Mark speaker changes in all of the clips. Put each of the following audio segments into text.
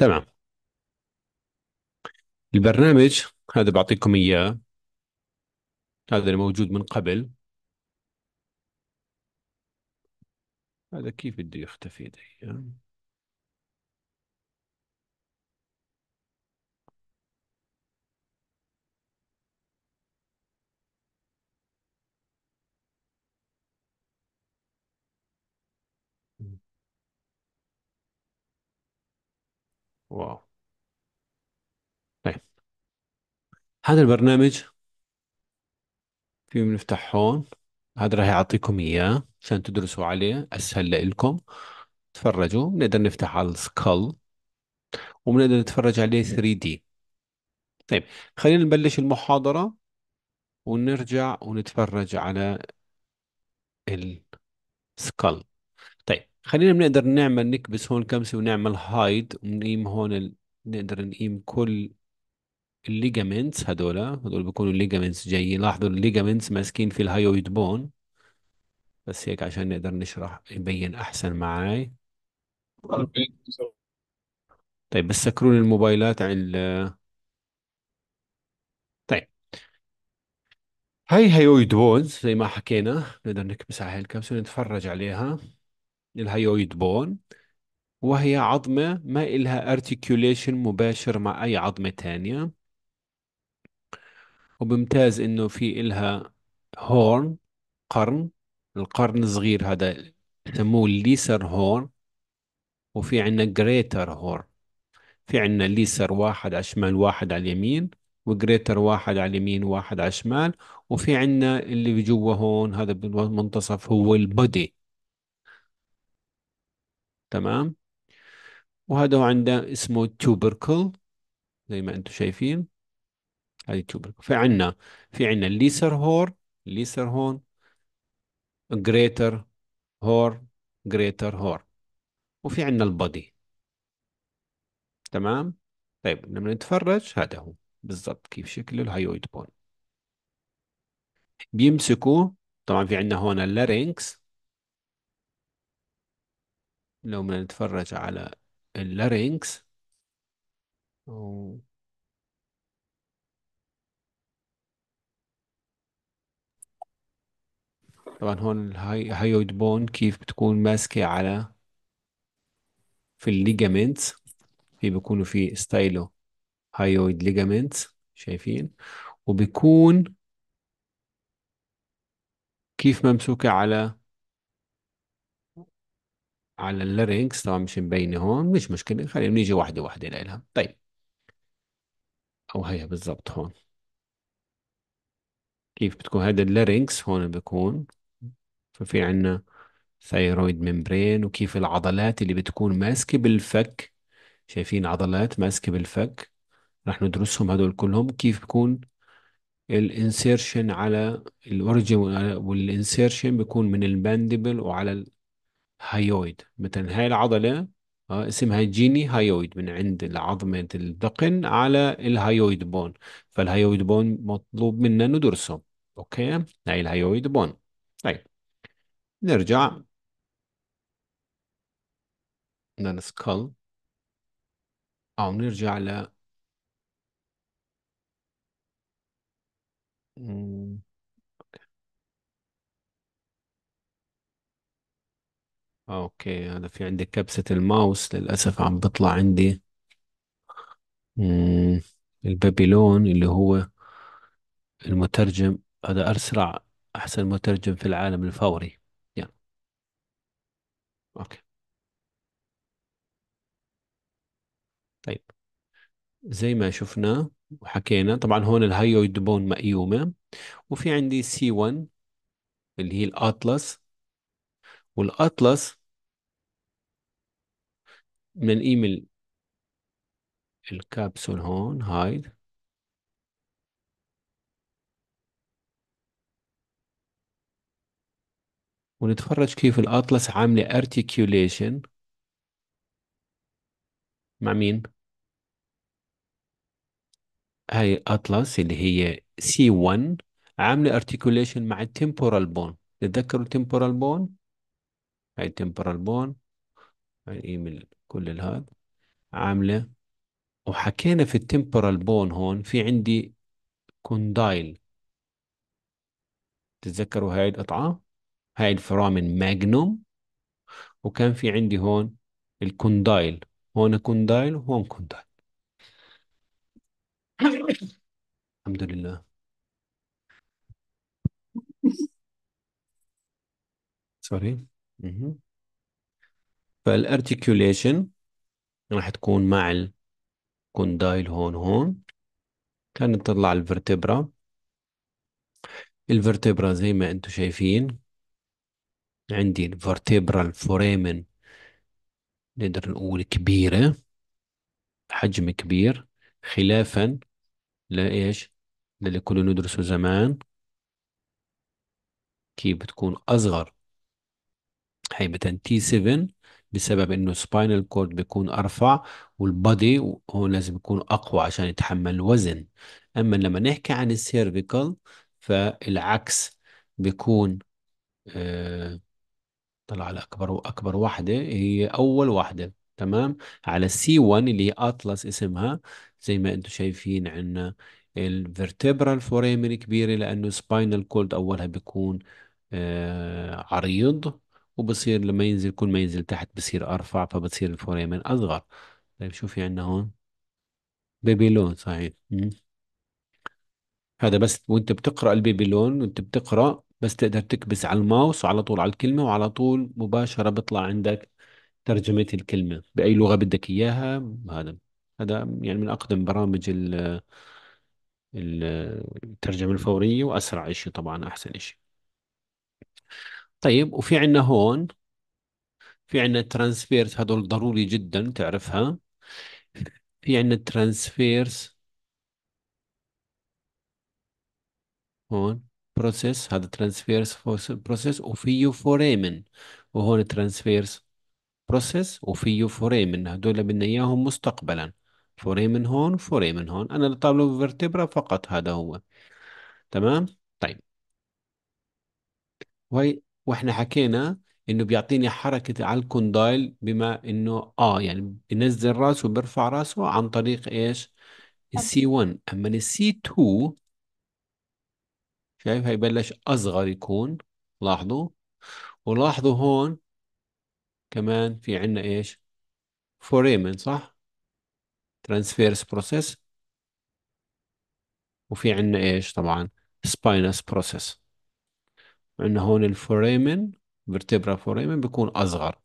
Speaker 1: تمام البرنامج هذا بعطيكم اياه هذا الموجود من قبل هذا كيف بده يختفي ده واو طيب هذا البرنامج في بنفتح هون هذا راح يعطيكم اياه عشان تدرسوا عليه اسهل لكم تفرجوا بنقدر نفتح على السكال وبنقدر نتفرج عليه 3 دي طيب خلينا نبلش المحاضرة ونرجع ونتفرج على السكال طيب خلينا بنقدر نعمل نكبس هون كمسة ونعمل هايد ونقيم هون ال... نقدر نقيم كل الليجامنتس هدول هدول بيكونوا الليجامنتس جايين لاحظوا الليجامنتس ماسكين في الهايويد بون بس هيك عشان نقدر نشرح يبين احسن معاي طيب بس سكروا الموبايلات على ال طيب هاي هيويد بونز زي ما حكينا نقدر نكبس على هاي الكبسة ونتفرج عليها الهيويد بون وهي عظمة ما إلها articulation مباشر مع أي عظمة تانية وبمتاز إنه في إلها هورن قرن القرن الصغير هذا يسموه الليسر هورن وفي عنا جريتر هورن في عنا ليسر واحد على الشمال واحد على اليمين وجريتر واحد على اليمين واحد على الشمال وفي عنا اللي جوا هون هذا بالمنتصف هو البودي تمام وهذا هو عنده اسمه توبركل زي ما انتم شايفين هذه توبركل عندنا في عنا الليسر هور الليسر هون جريتر هور جريتر هور وفي عنا البادي تمام طيب لما نتفرج هذا هو بالضبط كيف شكل الهايويد بون بيمسكوا طبعا في عندنا هون اللارينكس لو بدنا نتفرج على اللارينكس أو طبعا هون الهايويد بون كيف بتكون ماسكة على في الليجامنتس في بيكونوا في ستايلو هايويد ليجامنتس شايفين وبيكون كيف ممسوكة على على اللارينكس طبعا مش مبينة هون مش مشكلة خلينا نيجي واحدة واحدة لإلها طيب أو هي بالضبط هون كيف بتكون هذا اللارينكس هون بكون ففي عنا ثيرويد ممبرين وكيف العضلات اللي بتكون ماسكة بالفك شايفين عضلات ماسكة بالفك رح ندرسهم هدول كلهم كيف بكون الانسيرشن على الاوريجن والانسيرشن بيكون من الباندبل وعلى هايويد مثلا هاي العضلة آه اسمها جيني هايويد من عند عظمة الذقن على الهايويد بون فالهايويد بون مطلوب منا ندرسه أوكي هاي الهايويد بون طيب نرجع للسكال أو نرجع ل آه، اوكي انا في عندي كبسة الماوس للاسف عم بطلع عندي مم. البابلون اللي هو المترجم هذا اسرع احسن مترجم في العالم الفوري يلا اوكي طيب زي ما شفنا وحكينا طبعا هون الهايويد بون مقيومة وفي عندي سي 1 اللي هي الأطلس والأطلس من ايميل الكابسول هون هايد ونتفرج كيف الأطلس عاملة articulation مع مين؟ هاي أطلس اللي هي سي 1 عاملة articulation مع التيمبورال بون تتذكروا التيمبورال بون؟ هاي temporal bone هاي الايميل كل هذا عامله وحكينا في temporal bone هون في عندي كوندايل تتذكروا هاي القطعه هاي الفرامن ماجنوم وكان في عندي هون الكوندايل هون كوندايل وهون كوندايل الحمد لله سوري فالارتيكوليشن راح تكون مع الكوندايل هون هون كان تطلع الفرتبرا الفرتبرا زي ما انتم شايفين عندي الفرتبرا الفوريمن نقدر نقول كبيرة حجم كبير خلافا لإيش للي كنا ندرسه زمان كيف بتكون أصغر هيبقى t 7 بسبب انه سباينال كورد بيكون ارفع والبادي هو لازم يكون اقوى عشان يتحمل وزن اما لما نحكي عن السيرفيكال فالعكس بيكون آه طلع على اكبر اكبر وحده هي اول وحده تمام على c 1 اللي هي اطلس اسمها زي ما انتم شايفين عندنا الفرتبرال فوريمن كبيره لانه سباينال كولد اولها بيكون آه عريض وبصير لما ينزل كل ما ينزل تحت بصير أرفع فبتصير الفوريمن أصغر طيب شو في يعني عندنا هون بيبيلون صحيح هذا بس وانت بتقرأ البيبيلون وانت بتقرأ بس تقدر تكبس على الماوس وعلى طول على الكلمة وعلى طول مباشرة بيطلع عندك ترجمة الكلمة بأي لغة بدك إياها هذا هذا يعني من أقدم برامج ال الترجمة الفورية وأسرع شيء طبعا أحسن شيء طيب وفي عندنا هون في عندنا ترانسفيرز هدول ضروري جدا تعرفها في عندنا ترانسفيرز هون بروسيس هذا ترانسفيرز بروسيس وفيه فوريمن وهون ترانسفيرز بروسيس وفيه فوريمن هدول بدنا اياهم مستقبلا فوريمن هون فوريمن هون انا طالب فيرتبرا فقط هذا هو تمام طيب وهي واحنا حكينا انه بيعطيني حركة على الكوندايل بما انه اه يعني بنزل راسه وبرفع راسه عن طريق ايش السي 1 اما السي 2 شايف هي بلش اصغر يكون لاحظوا ولاحظوا هون كمان في عنا ايش فوريمن صح ترانسفيرس بروسيس وفي عنا ايش طبعا سباينس بروسيس لأن هون الفوريمن فيرتبرا فوريمن بيكون أصغر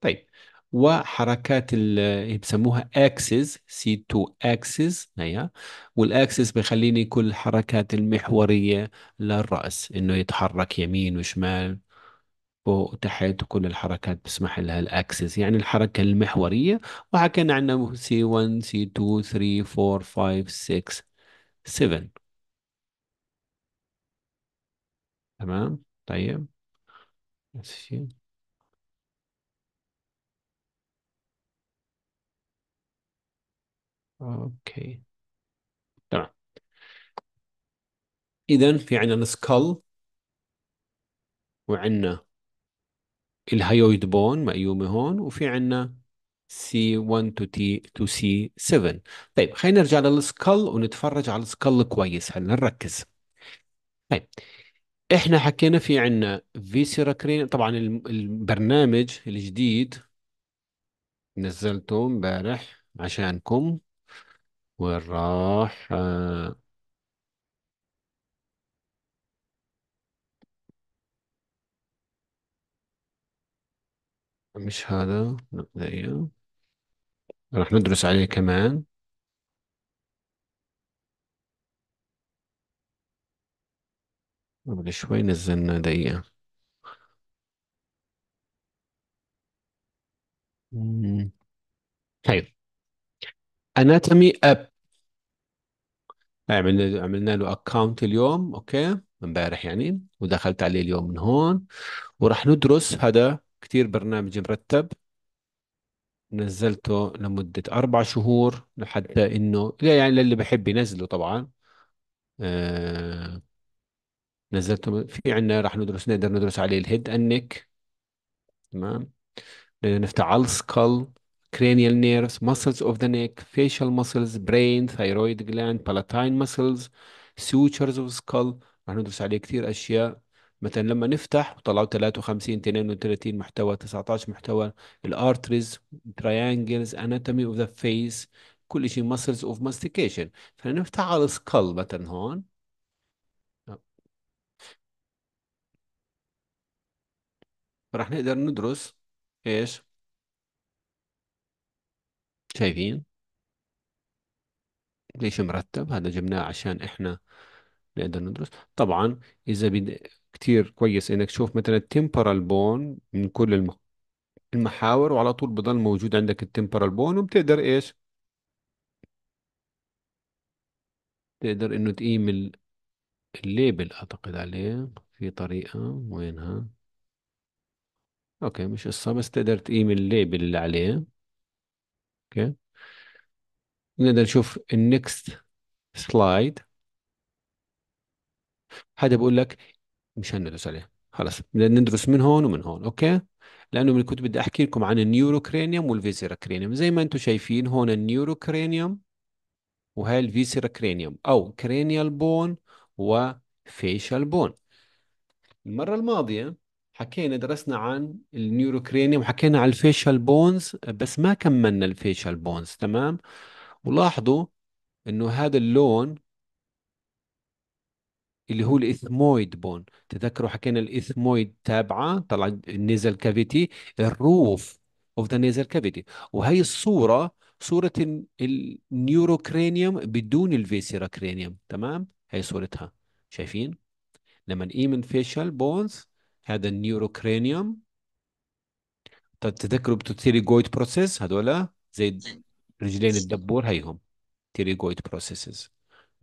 Speaker 1: طيب وحركات اللي يعني بسموها اكسس سي 2 اكسس هي والاكسس بخليني كل الحركات المحوريه للراس انه يتحرك يمين وشمال فوق وتحت وكل الحركات بسمح لها الاكسس يعني الحركه المحوريه وحكينا عنها سي 1 سي 2 3 4 5 6 7 تمام طيب نفس الشيء اوكي تمام اذا في عندنا سكال وعندنا الهيويد بون مقيومه هون وفي عندنا C1 to T to C7 طيب خلينا نرجع للسكال ونتفرج على السكال كويس هلا نركز طيب احنا حكينا في عنا فيسيرا كرين طبعا البرنامج الجديد نزلته امبارح عشانكم وين راح آه، مش هذا لا، رح راح ندرس عليه كمان قبل شوي نزلنا دقيقة طيب اناتومي اب عملنا عملنا له اكونت اليوم اوكي امبارح يعني ودخلت عليه اليوم من هون وراح ندرس هذا كثير برنامج مرتب نزلته لمدة أربع شهور لحتى إنه يعني للي بحب ينزله طبعا آه نزلته في عندنا راح ندرس نقدر ندرس عليه الهيد نيك تمام نقدر نفتح على السكال cranial nerves muscles اوف ذا نيك فيشال muscles brain thyroid جلاند palatine muscles سوتشرز اوف سكال راح ندرس عليه كثير اشياء مثلا لما نفتح وطلعوا 53 32 محتوى 19 محتوى الارتريز تريانجلز اناتومي اوف ذا فيس كل شيء ماسلز اوف ماستيكيشن فنفتح على السكال مثلا هون راح نقدر ندرس ايش شايفين ليش مرتب هذا جبناه عشان احنا نقدر ندرس طبعا اذا بد... كتير كويس انك تشوف مثلا التمبرال بون من كل الم... المحاور وعلى طول بضل موجود عندك التمبرال بون وبتقدر ايش تقدر انه تقيم الليبل اعتقد عليه في طريقة وينها اوكي مش قصة بس تقدر تقيم الليبل اللي عليه اوكي نقدر نشوف النكست سلايد حدا بقول لك مش هندرس عليه خلاص بدنا ندرس من هون ومن هون اوكي لانه من كنت بدي احكي لكم عن النيوروكرينيوم والفيزيرا كرينيوم زي ما انتم شايفين هون النيوروكرينيوم وهي الفيسيرا كرينيوم او كرينيال بون وفيشال بون المرة الماضية حكينا درسنا عن النيوروكرينيوم وحكينا عن الفيشال بونز بس ما كملنا الفيشال بونز تمام ولاحظوا انه هذا اللون اللي هو الاثمويد بون تذكروا حكينا الاثمويد تابعه طلع النيزل كافيتي الروف اوف ذا نيزل كافيتي وهي الصوره صوره النيوروكرينيوم بدون الفيسيرا كرينيوم تمام هي صورتها شايفين لما نقيم الفيشال بونز هذا النيوروكرينيوم طيب، تذكروا بتيريجويد بروسيس هذولا زي رجلين الدبور هيهم تيريجويد بروسيسز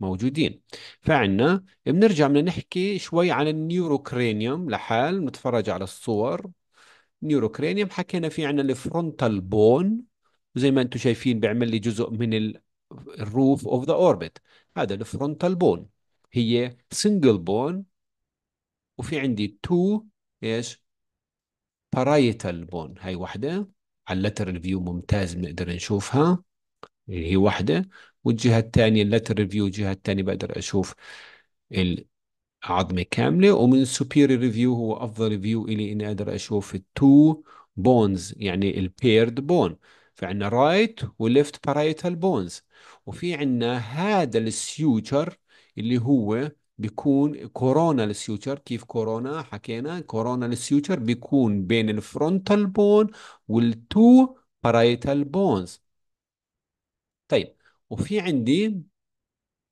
Speaker 1: موجودين فعنا بنرجع بدنا نحكي شوي عن النيوروكرينيوم لحال نتفرج على الصور نيوروكرينيوم حكينا في عنا الفرونتال بون وزي ما انتم شايفين بيعمل لي جزء من الروف اوف ذا اوربت هذا الفرونتال بون هي سنجل بون وفي عندي تو ايش بارايتال بون هاي واحدة على اللتر فيو ممتاز بنقدر نشوفها هي واحدة والجهة الثانية اللتر فيو الجهة الثانية بقدر أشوف العظمة كاملة ومن superior ريفيو هو أفضل ريفيو إلي إني أقدر أشوف التو بونز يعني البيرد بون فعنا رايت وليفت بارايتال بونز وفي عنا هذا السيوتشر اللي هو بيكون كورونا للسيوتشر كيف كورونا حكينا كورونا للسيوتشر بيكون بين الفرونتال بون والتو بارايتال بونز طيب وفي عندي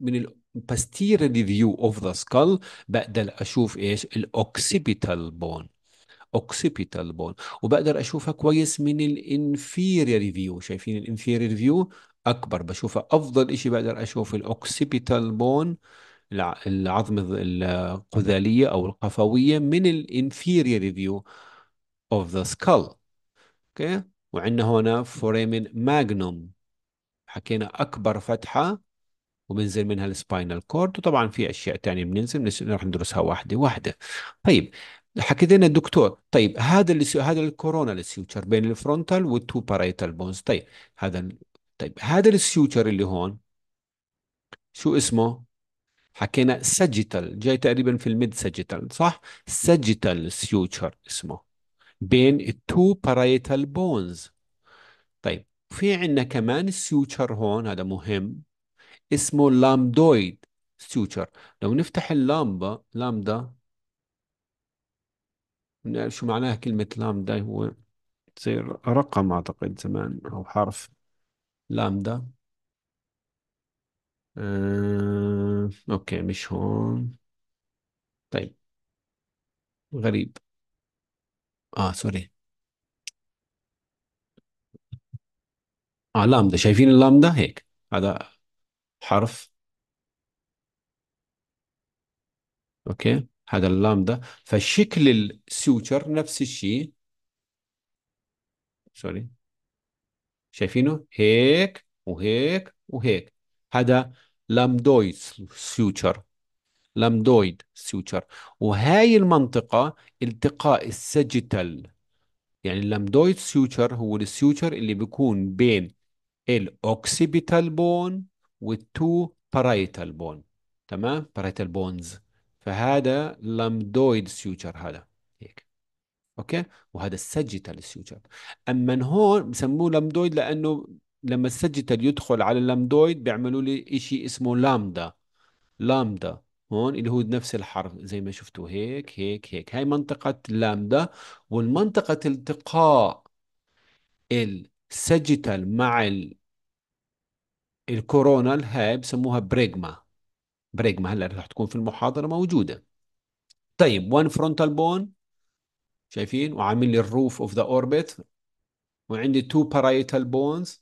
Speaker 1: من الباستيرال فيو اوف ذا سكال بقدر اشوف ايش الاوكسيبيتال بون اوكسيبيتال بون وبقدر اشوفها كويس من الانفيرير فيو شايفين الانفيرير فيو اكبر بشوفها افضل شيء بقدر اشوف الاوكسيبيتال بون العظم القذالية أو القفوية من ال inferior view of the skull أوكي وعندنا هنا foramen magnum حكينا أكبر فتحة وبنزل منها السباينال كورد وطبعا في أشياء تانية بننزل نروح ندرسها واحدة واحدة طيب حكيت لنا الدكتور طيب هذا اللي هذا الكورونا السيوتشر بين الفرونتال والتو باريتال بونز طيب هذا طيب هذا السيوتشر اللي هون شو اسمه حكينا ساجيتال جاي تقريبا في الميد ساجيتال صح ساجيتال سيوتشر اسمه بين التو بارايتال بونز طيب في عندنا كمان السيوتشر هون هذا مهم اسمه لامدويد سيوتشر لو نفتح اللامبا لامدا بنعرف شو معناها كلمة لامدا هو تصير رقم أعتقد زمان أو حرف لامدا آه... اوكي مش هون طيب غريب اه سوري اه لامدا شايفين اللامدا هيك هذا حرف اوكي هذا اللامدا فشكل السوتشر نفس الشيء سوري شايفينه هيك وهيك وهيك هذا لامدويد سيوتشر لامدويد سيوتشر وهاي المنطقة التقاء السجيتال يعني اللامدويد سيوتشر هو السيوتشر اللي بيكون بين الاوكسيبيتال بون والتو بارايتال بون تمام بارايتال بونز فهذا لامدويد سيوتشر هذا هيك اوكي وهذا السجيتال سيوتشر اما هون بسموه لامدويد لانه لما السجتال يدخل على اللامدويد بيعملوا لي شيء اسمه لامدا لامدا هون اللي هو نفس الحرف زي ما شفتوا هيك هيك هيك هاي منطقة لامدا والمنطقة التقاء السجتال مع ال... الكورونال هاي بسموها بريغما بريغما هلا رح تكون في المحاضرة موجودة طيب وان فرونتال بون شايفين وعامل لي الروف اوف ذا اوربت وعندي تو بارايتال بونز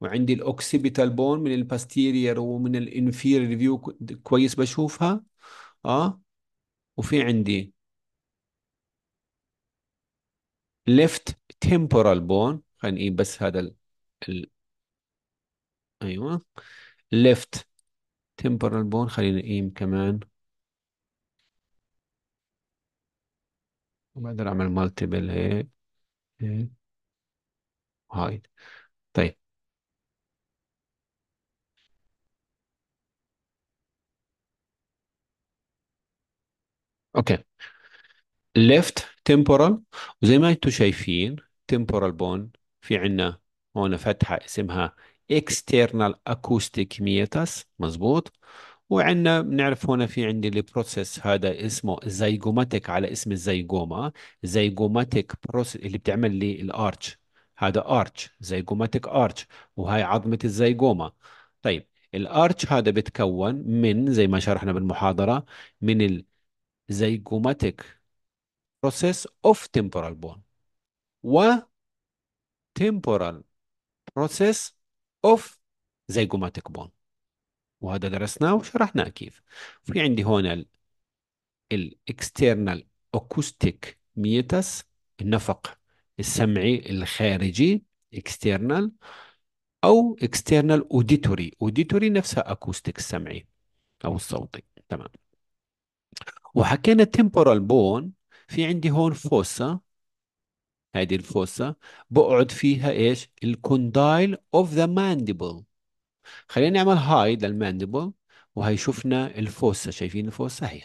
Speaker 1: وعندي الاوكسيبيتال بون من الباستيرير ومن الانفيرير فيو كويس بشوفها اه وفي عندي ليفت تيمبورال بون خلينا نقيم إيه بس هذا ال... ال... ايوه ليفت تيمبورال بون خلينا نقيم إيه كمان بقدر اعمل مالتيبل هيك هاي اوكي ليفت تمبورال وزي ما انتم شايفين تمبورال بون في عندنا هون فتحه اسمها external acoustic meatus مزبوط وعندنا بنعرف هنا في عندي البروسيس هذا اسمه زيجوماتيك على اسم الزيجوما زيجوماتيك بروسيس اللي بتعمل لي الارتش هذا ارتش زيجوماتيك ارتش وهي عظمه الزيجوما طيب الارتش هذا بتكون من زي ما شرحنا بالمحاضره من زيجوماتيك بروسيس اوف تيمبورال بون و تيمبورال بروسيس اوف زيجوماتيك بون وهذا درسناه وشرحناه كيف في عندي هون الاكسترنال اكوستيك ميتس النفق السمعي الخارجي اكسترنال او اكسترنال اوديتوري اوديتوري نفسها اكوستيك السمعي او الصوتي تمام وحكينا temporal بون في عندي هون فوسا هذه الفوسا بقعد فيها ايش الكوندايل اوف ذا مانديبل خلينا نعمل هايد للمانديبل وهي شفنا الفوسا شايفين الفوسا هي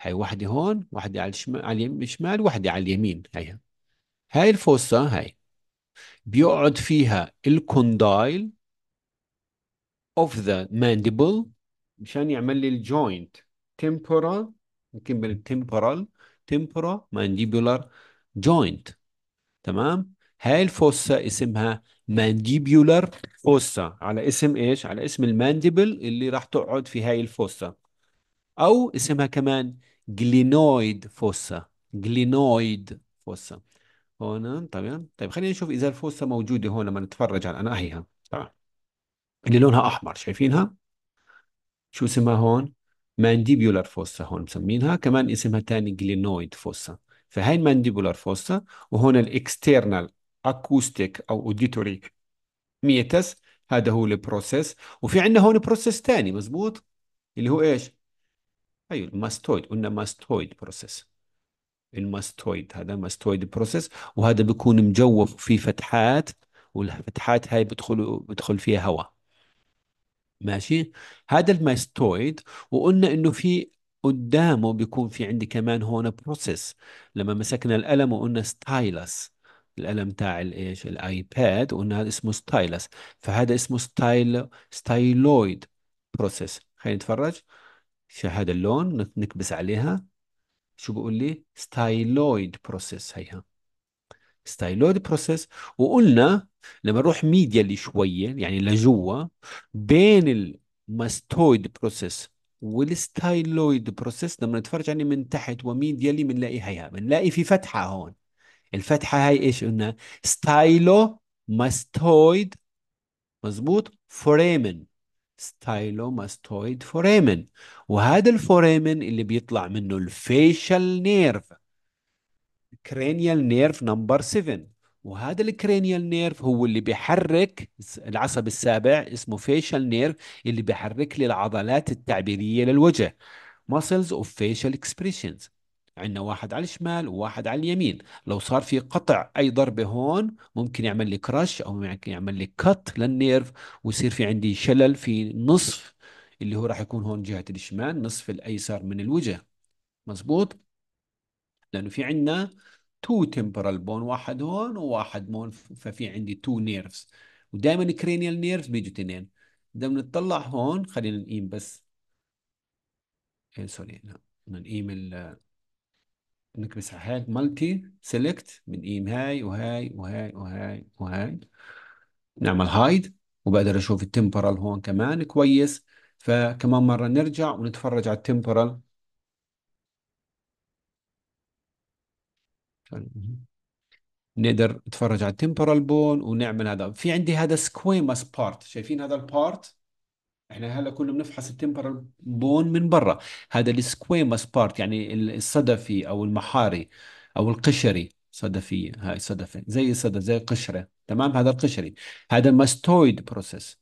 Speaker 1: هي واحدة هون واحدة على الشمال على الشمال واحدة على اليمين هي هاي الفوسا هاي بيقعد فيها الكوندايل اوف ذا مانديبل مشان يعمل لي الجوينت temporal ممكن بين temporal تمبورا مانديبولار جوينت تمام هاي الفوسة اسمها مانديبولار فوسة على اسم ايش على اسم المانديبل اللي راح تقعد في هاي الفوسة او اسمها كمان جلينويد فوسة جلينويد فوسة هون طبعا طيب خلينا نشوف اذا الفوسة موجوده هون لما نتفرج على اهيها تمام اللي لونها احمر شايفينها شو اسمها هون مانديبولار فوسا هون مسمينها كمان اسمها تاني جلينويد فوسا فهي المانديبولار فوسا وهون الاكسترنال اكوستيك او اوديتوري ميتس هذا هو البروسيس وفي عندنا هون بروسيس تاني مزبوط اللي هو ايش ايوه الماستويد قلنا ماستويد بروسيس الماستويد هذا ماستويد بروسيس وهذا بيكون مجوف في فتحات والفتحات هاي بتدخل بتدخل فيها هواء ماشي هذا المايستويد وقلنا انه في قدامه بيكون في عندي كمان هون بروسيس لما مسكنا الالم وقلنا ستايلس الالم تاع الايش الايباد وقلنا هذا اسمه ستايلس فهذا اسمه ستايل ستايلويد بروسيس خلينا نتفرج هذا اللون نكبس عليها شو بقول لي ستايلويد بروسيس هيها ستايلود بروسيس وقلنا لما نروح ميديا اللي شويه يعني لجوا بين الماستويد بروسيس والستايلويد بروسيس لما نتفرج عليه يعني من تحت وميديالي بنلاقي هيها بنلاقي في فتحه هون الفتحه هاي ايش قلنا ستايلو ماستويد مزبوط فوريمن ماستويد فوريمن وهذا الفوريمن اللي بيطلع منه الفيشل نيرف كرينيال نيرف نمبر 7 وهذا الكرينيال نيرف هو اللي بيحرك العصب السابع اسمه فيشال نيرف اللي بيحرك لي العضلات التعبيريه للوجه muscles of facial expressions عندنا واحد على الشمال وواحد على اليمين لو صار في قطع اي ضربه هون ممكن يعمل لي كراش او ممكن يعمل لي كت للنيرف ويصير في عندي شلل في نصف اللي هو راح يكون هون جهه الشمال نصف الايسر من الوجه مزبوط لانه في عندنا تو تمبرال بون واحد هون وواحد هون ففي عندي تو نيرفز ودائما كرينيال نيرف بيجوا اثنين بدنا نطلع هون خلينا نقيم بس سوري إيه، لا بدنا نقيم ال نكبس على هيك مالتي سيلكت بنقيم هاي وهاي وهاي وهاي وهاي نعمل هايد وبقدر اشوف التمبرال هون كمان كويس فكمان مره نرجع ونتفرج على التمبرال نقدر نتفرج على التمبرال بون ونعمل هذا في عندي هذا سكويمس بارت شايفين هذا البارت احنا هلا كنا بنفحص التمبرال بون من برا هذا السكويمس بارت يعني الصدفي او المحاري او القشري صدفية هاي صدفة زي صدف زي قشرة تمام هذا القشري هذا ماستويد بروسيس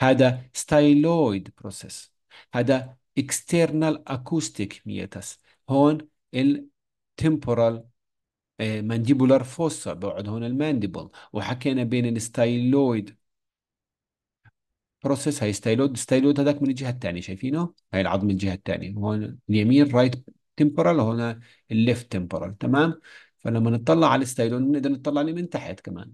Speaker 1: هذا ستايلويد بروسيس هذا اكسترنال اكوستيك ميتاس هون التمبورال مانديبولار فوسا بيقعد هون المانديبل وحكينا بين الستايلويد بروسيس هاي ستايلويد ستايلويد هذاك من الجهه الثانيه شايفينه هاي العظم الجهه الثانيه هون اليمين رايت تمبورال هون الليفت تمبورال تمام فلما نطلع على الستايلويد بنقدر نطلع عليه من تحت كمان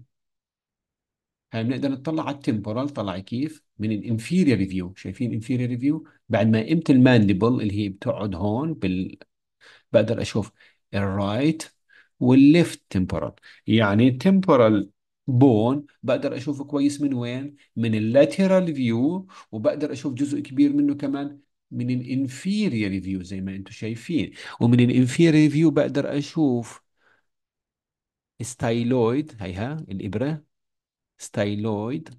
Speaker 1: هاي بنقدر نطلع على التمبورال طلع كيف من الانفيريور ريفيو شايفين انفيريور ريفيو بعد ما قمت المانديبل اللي هي بتقعد هون بال بقدر اشوف الرايت والليفت تمبورال يعني التمبورال بون بقدر اشوفه كويس من وين من اللاترال فيو وبقدر اشوف جزء كبير منه كمان من الانفيرير فيو زي ما انتم شايفين ومن الانفيرير فيو بقدر اشوف ستايلويد هيها الابره ستايلويد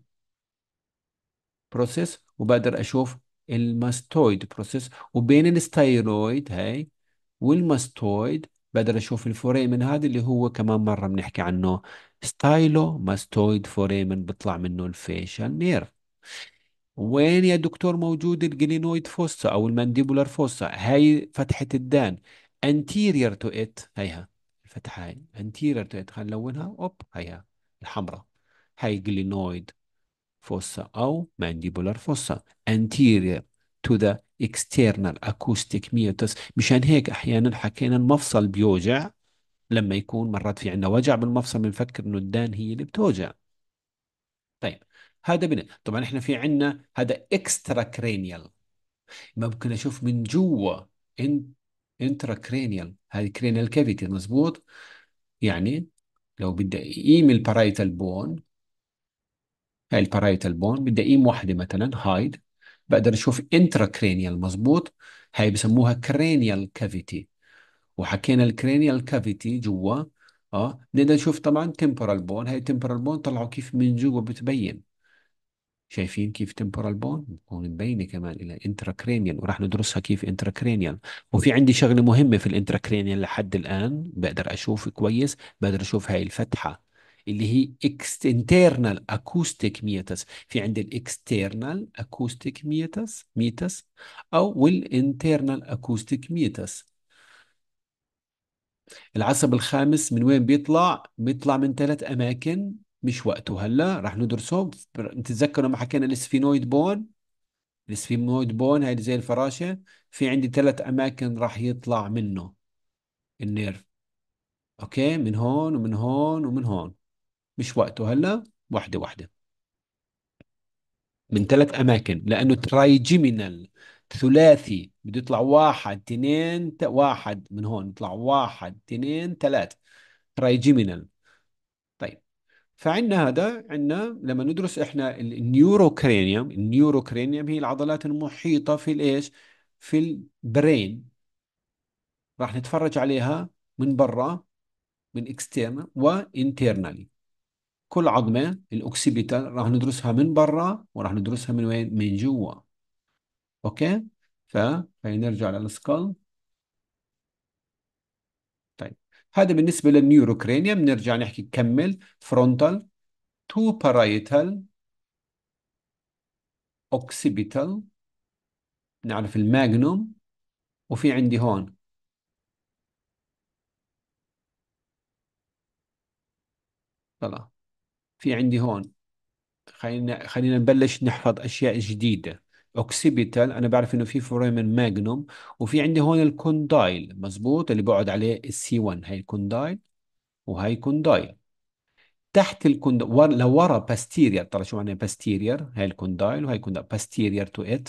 Speaker 1: بروسيس وبقدر اشوف الماستويد بروسيس وبين الستايلويد هاي والماستويد بقدر اشوف الفوريمن هذا اللي هو كمان مره بنحكي عنه ستايلو ماستويد فوريمن بيطلع منه الفيشال نير وين يا دكتور موجود الجلينويد فوسا او المانديبولار فوسا هاي فتحه الدان انتيرير تو ات هيها الفتحه هاي انتيرير تو ات خلينا نلونها اوب هيها الحمراء هاي جلينويد فوسا او مانديبولار فوسا انتيرير تو ذا اكسترنال اكوستيك ميوتس مشان هيك احيانا حكينا المفصل بيوجع لما يكون مرات في عندنا وجع بالمفصل بنفكر انه الدان هي اللي بتوجع طيب هذا بنا طبعا احنا في عندنا هذا اكسترا كرانيال ممكن اشوف من جوا ان انترا كرينيال هذه كرينيال كافيتي مزبوط يعني لو بدي اقيم البارايتال بون هاي البارايتال بون بدي اقيم واحده مثلا هايد بقدر اشوف انترا كرانيال مظبوط هاي بسموها كرينيال كافيتي وحكينا الكرانيال كافيتي جوا اه نقدر نشوف طبعا تمبورال بون هاي تمبورال بون طلعوا كيف من جوا بتبين شايفين كيف تمبورال بون بتكون مبينه كمان الى انتراكرينيال وراح ندرسها كيف انتراكرينيال وفي عندي شغله مهمه في الانتراكرينيال لحد الان بقدر اشوف كويس بقدر اشوف هاي الفتحه اللي هي external acoustic meters في عند external acoustic meters meters او internal acoustic meters العصب الخامس من وين بيطلع بيطلع من ثلاث اماكن مش وقته هلا رح ندرسهم بتتذكروا لما حكينا السفينويد بون السفينويد بون هاي زي الفراشه في عندي ثلاث اماكن راح يطلع منه النيرف اوكي من هون ومن هون ومن هون مش وقته هلا واحدة واحدة من ثلاث أماكن لأنه جيمينال ثلاثي بده يطلع واحد اثنين واحد من هون يطلع واحد اثنين ثلاث جيمينال طيب فعندنا هذا عندنا لما ندرس احنا النيوروكرينيوم النيوروكرينيوم هي العضلات المحيطة في الايش في البرين راح نتفرج عليها من برا من اكسترنال وانترنالي كل عظمة الأوكسيبيتال راح ندرسها من برا وراح ندرسها من وين؟ من جوا أوكي؟ فهي نرجع للسكال طيب هذا بالنسبة للنيوروكرينيا بنرجع نحكي كمل فرونتال تو بارايتال اوكسيبيتال نعرف الماجنوم وفي عندي هون طلع في عندي هون خلينا خلينا نبلش نحفظ اشياء جديده اوكسيبيتال انا بعرف انه في فوريمن ماجنوم وفي عندي هون الكوندايل مزبوط اللي بقعد عليه السي 1 هاي الكوندايل وهي كوندايل تحت الكوند ور... لورا باستيرير ترى شو معناها باستيرير هاي الكوندايل وهي كوندايل باستيرير تو ات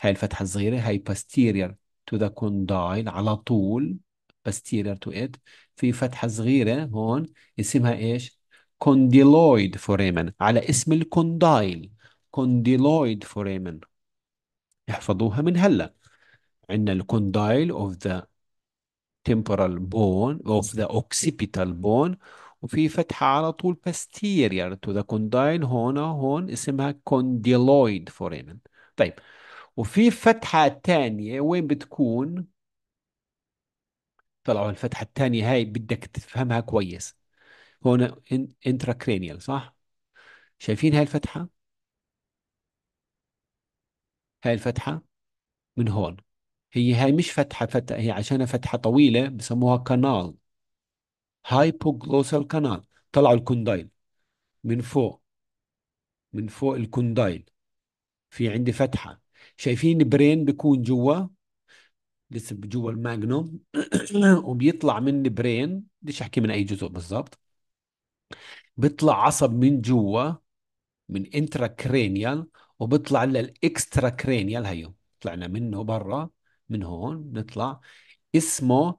Speaker 1: هاي الفتحه الصغيره هاي باستيرير تو ذا كوندايل على طول باستيرير تو ات في فتحه صغيره هون اسمها ايش كونديلويد فوريمن على اسم الكوندايل كونديلويد فوريمن احفظوها من هلا عندنا الكوندايل اوف ذا temporal bone of the occipital bone وفي فتحة على طول posterior يعني to the condyle هون هون اسمها condyloid foramen طيب وفي فتحة تانية وين بتكون طلعوا الفتحة التانية هاي بدك تفهمها كويس هنا انتراكرينيال صح شايفين هاي الفتحه هاي الفتحه من هون هي هاي مش فتحه فتحه هي عشانها فتحه طويله بسموها كانال هايبوغلوسال كانال طلعوا الكوندايل من فوق من فوق الكوندايل في عندي فتحه شايفين برين بيكون جوا لسه جوا الماجنوم وبيطلع من البرين بديش احكي من اي جزء بالضبط بيطلع عصب من جوا من انترا كرينيال وبيطلع للاكسترا كرينيال هيو طلعنا منه برا من هون بنطلع اسمه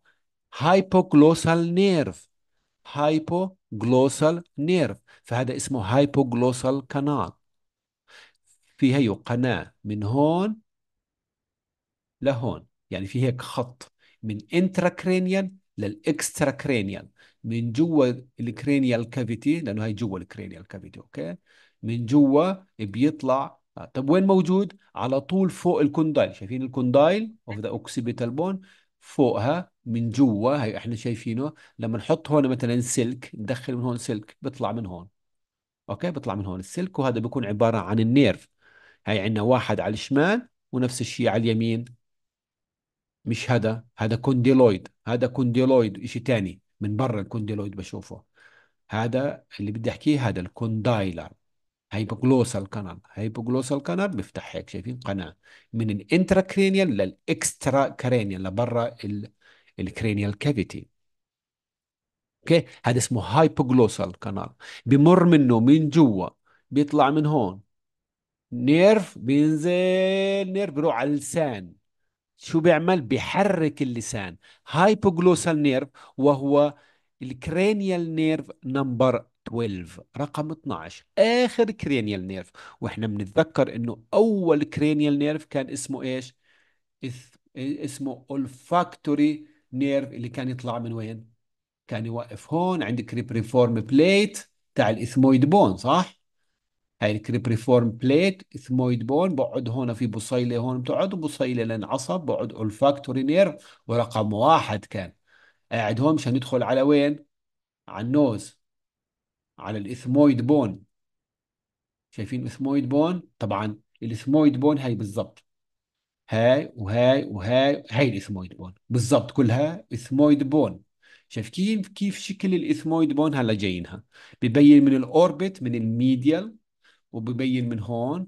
Speaker 1: هايبوغلوسال نيرف هايبوغلوسال نيرف فهذا اسمه هايبوغلوسال كانال في هيو قناة من هون لهون يعني في هيك خط من انترا كرينيال للاكسترا كرينيال من جوا الكرينيال كافيتي لانه هي جوا الكرينيال كافيتي اوكي من جوا بيطلع طب وين موجود على طول فوق الكوندايل شايفين الكوندايل اوف ذا اوكسيبيتال بون فوقها من جوا هي احنا شايفينه لما نحط هون مثلا سلك ندخل من هون سلك بيطلع من هون اوكي بيطلع من هون السلك وهذا بيكون عباره عن النيرف هي عندنا واحد على الشمال ونفس الشيء على اليمين مش هذا هذا كونديلويد هذا كونديلويد شيء ثاني من برا الكونديلويد بشوفه هذا اللي بدي احكيه هذا الكوندايلر هايبوجلوسال كانال هايبوجلوسال كانال بيفتح هيك شايفين قناه من الانترا كرينيال للاكسترا كرينيال لبرا الكرينيال كافيتي اوكي هذا اسمه هايبوجلوسال كانال بمر منه من جوا بيطلع من هون نيرف بينزل نيرف بيروح على اللسان شو بيعمل بيحرك اللسان هايبوغلوسال نيرف وهو الكرانيال نيرف نمبر 12 رقم 12 اخر كرانيال نيرف واحنا بنتذكر انه اول كرانيال نيرف كان اسمه ايش اسمه اولفاكتوري نيرف اللي كان يطلع من وين كان يوقف هون عندك كريبريفورم بليت تاع الاثمويد بون صح هاي الكريبريفورم بليت ثمويد بون بقعد هون في بصيله هون بتقعد وبصيله للعصب بقعد اولفاكتوري نير ورقم واحد كان قاعد هون مشان ندخل على وين؟ على النوز على الاثمويد بون شايفين اثمويد بون؟ طبعا الاثمويد بون هاي بالضبط هاي وهاي وهاي هاي الاثمويد بون بالضبط كلها اثمويد بون شايفين كيف شكل الاثمويد بون هلا جايينها ببين من الاوربت من الميديال وبيبين من هون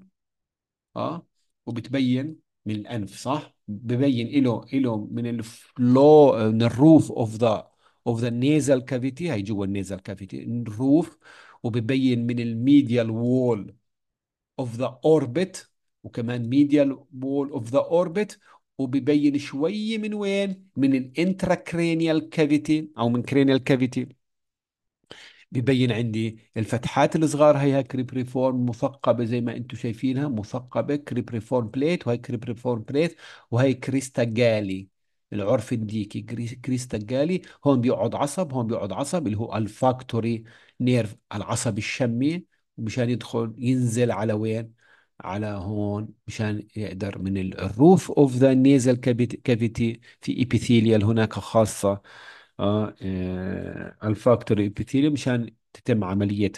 Speaker 1: اه وبتبين من الانف صح ببين له له من الفلو من الروف اوف ذا اوف ذا نيزل كافيتي هي جوا النيزل كافيتي الروف وببين من الميديال وول اوف ذا اوربت وكمان ميديال وول اوف ذا اوربت وببين شوي من وين من الانتراكرينيال كافيتي او من كرينيال كافيتي ببين عندي الفتحات الصغار هيها هاي كريب ريفورم مثقبه زي ما انتم شايفينها مثقبه كريب ريفورم بليت وهي كريب ريفورم بليت وهي كريستا جالي العرف الديكي كريستا جالي هون بيقعد عصب هون بيقعد عصب اللي هو الفاكتوري نيرف العصب الشمي ومشان يدخل ينزل على وين على هون مشان يقدر من الروف اوف ذا نيزل كافيتي في ايبيثيليال هناك خاصه اه, آه، الفاكتور ابيثيليوم مشان تتم عمليه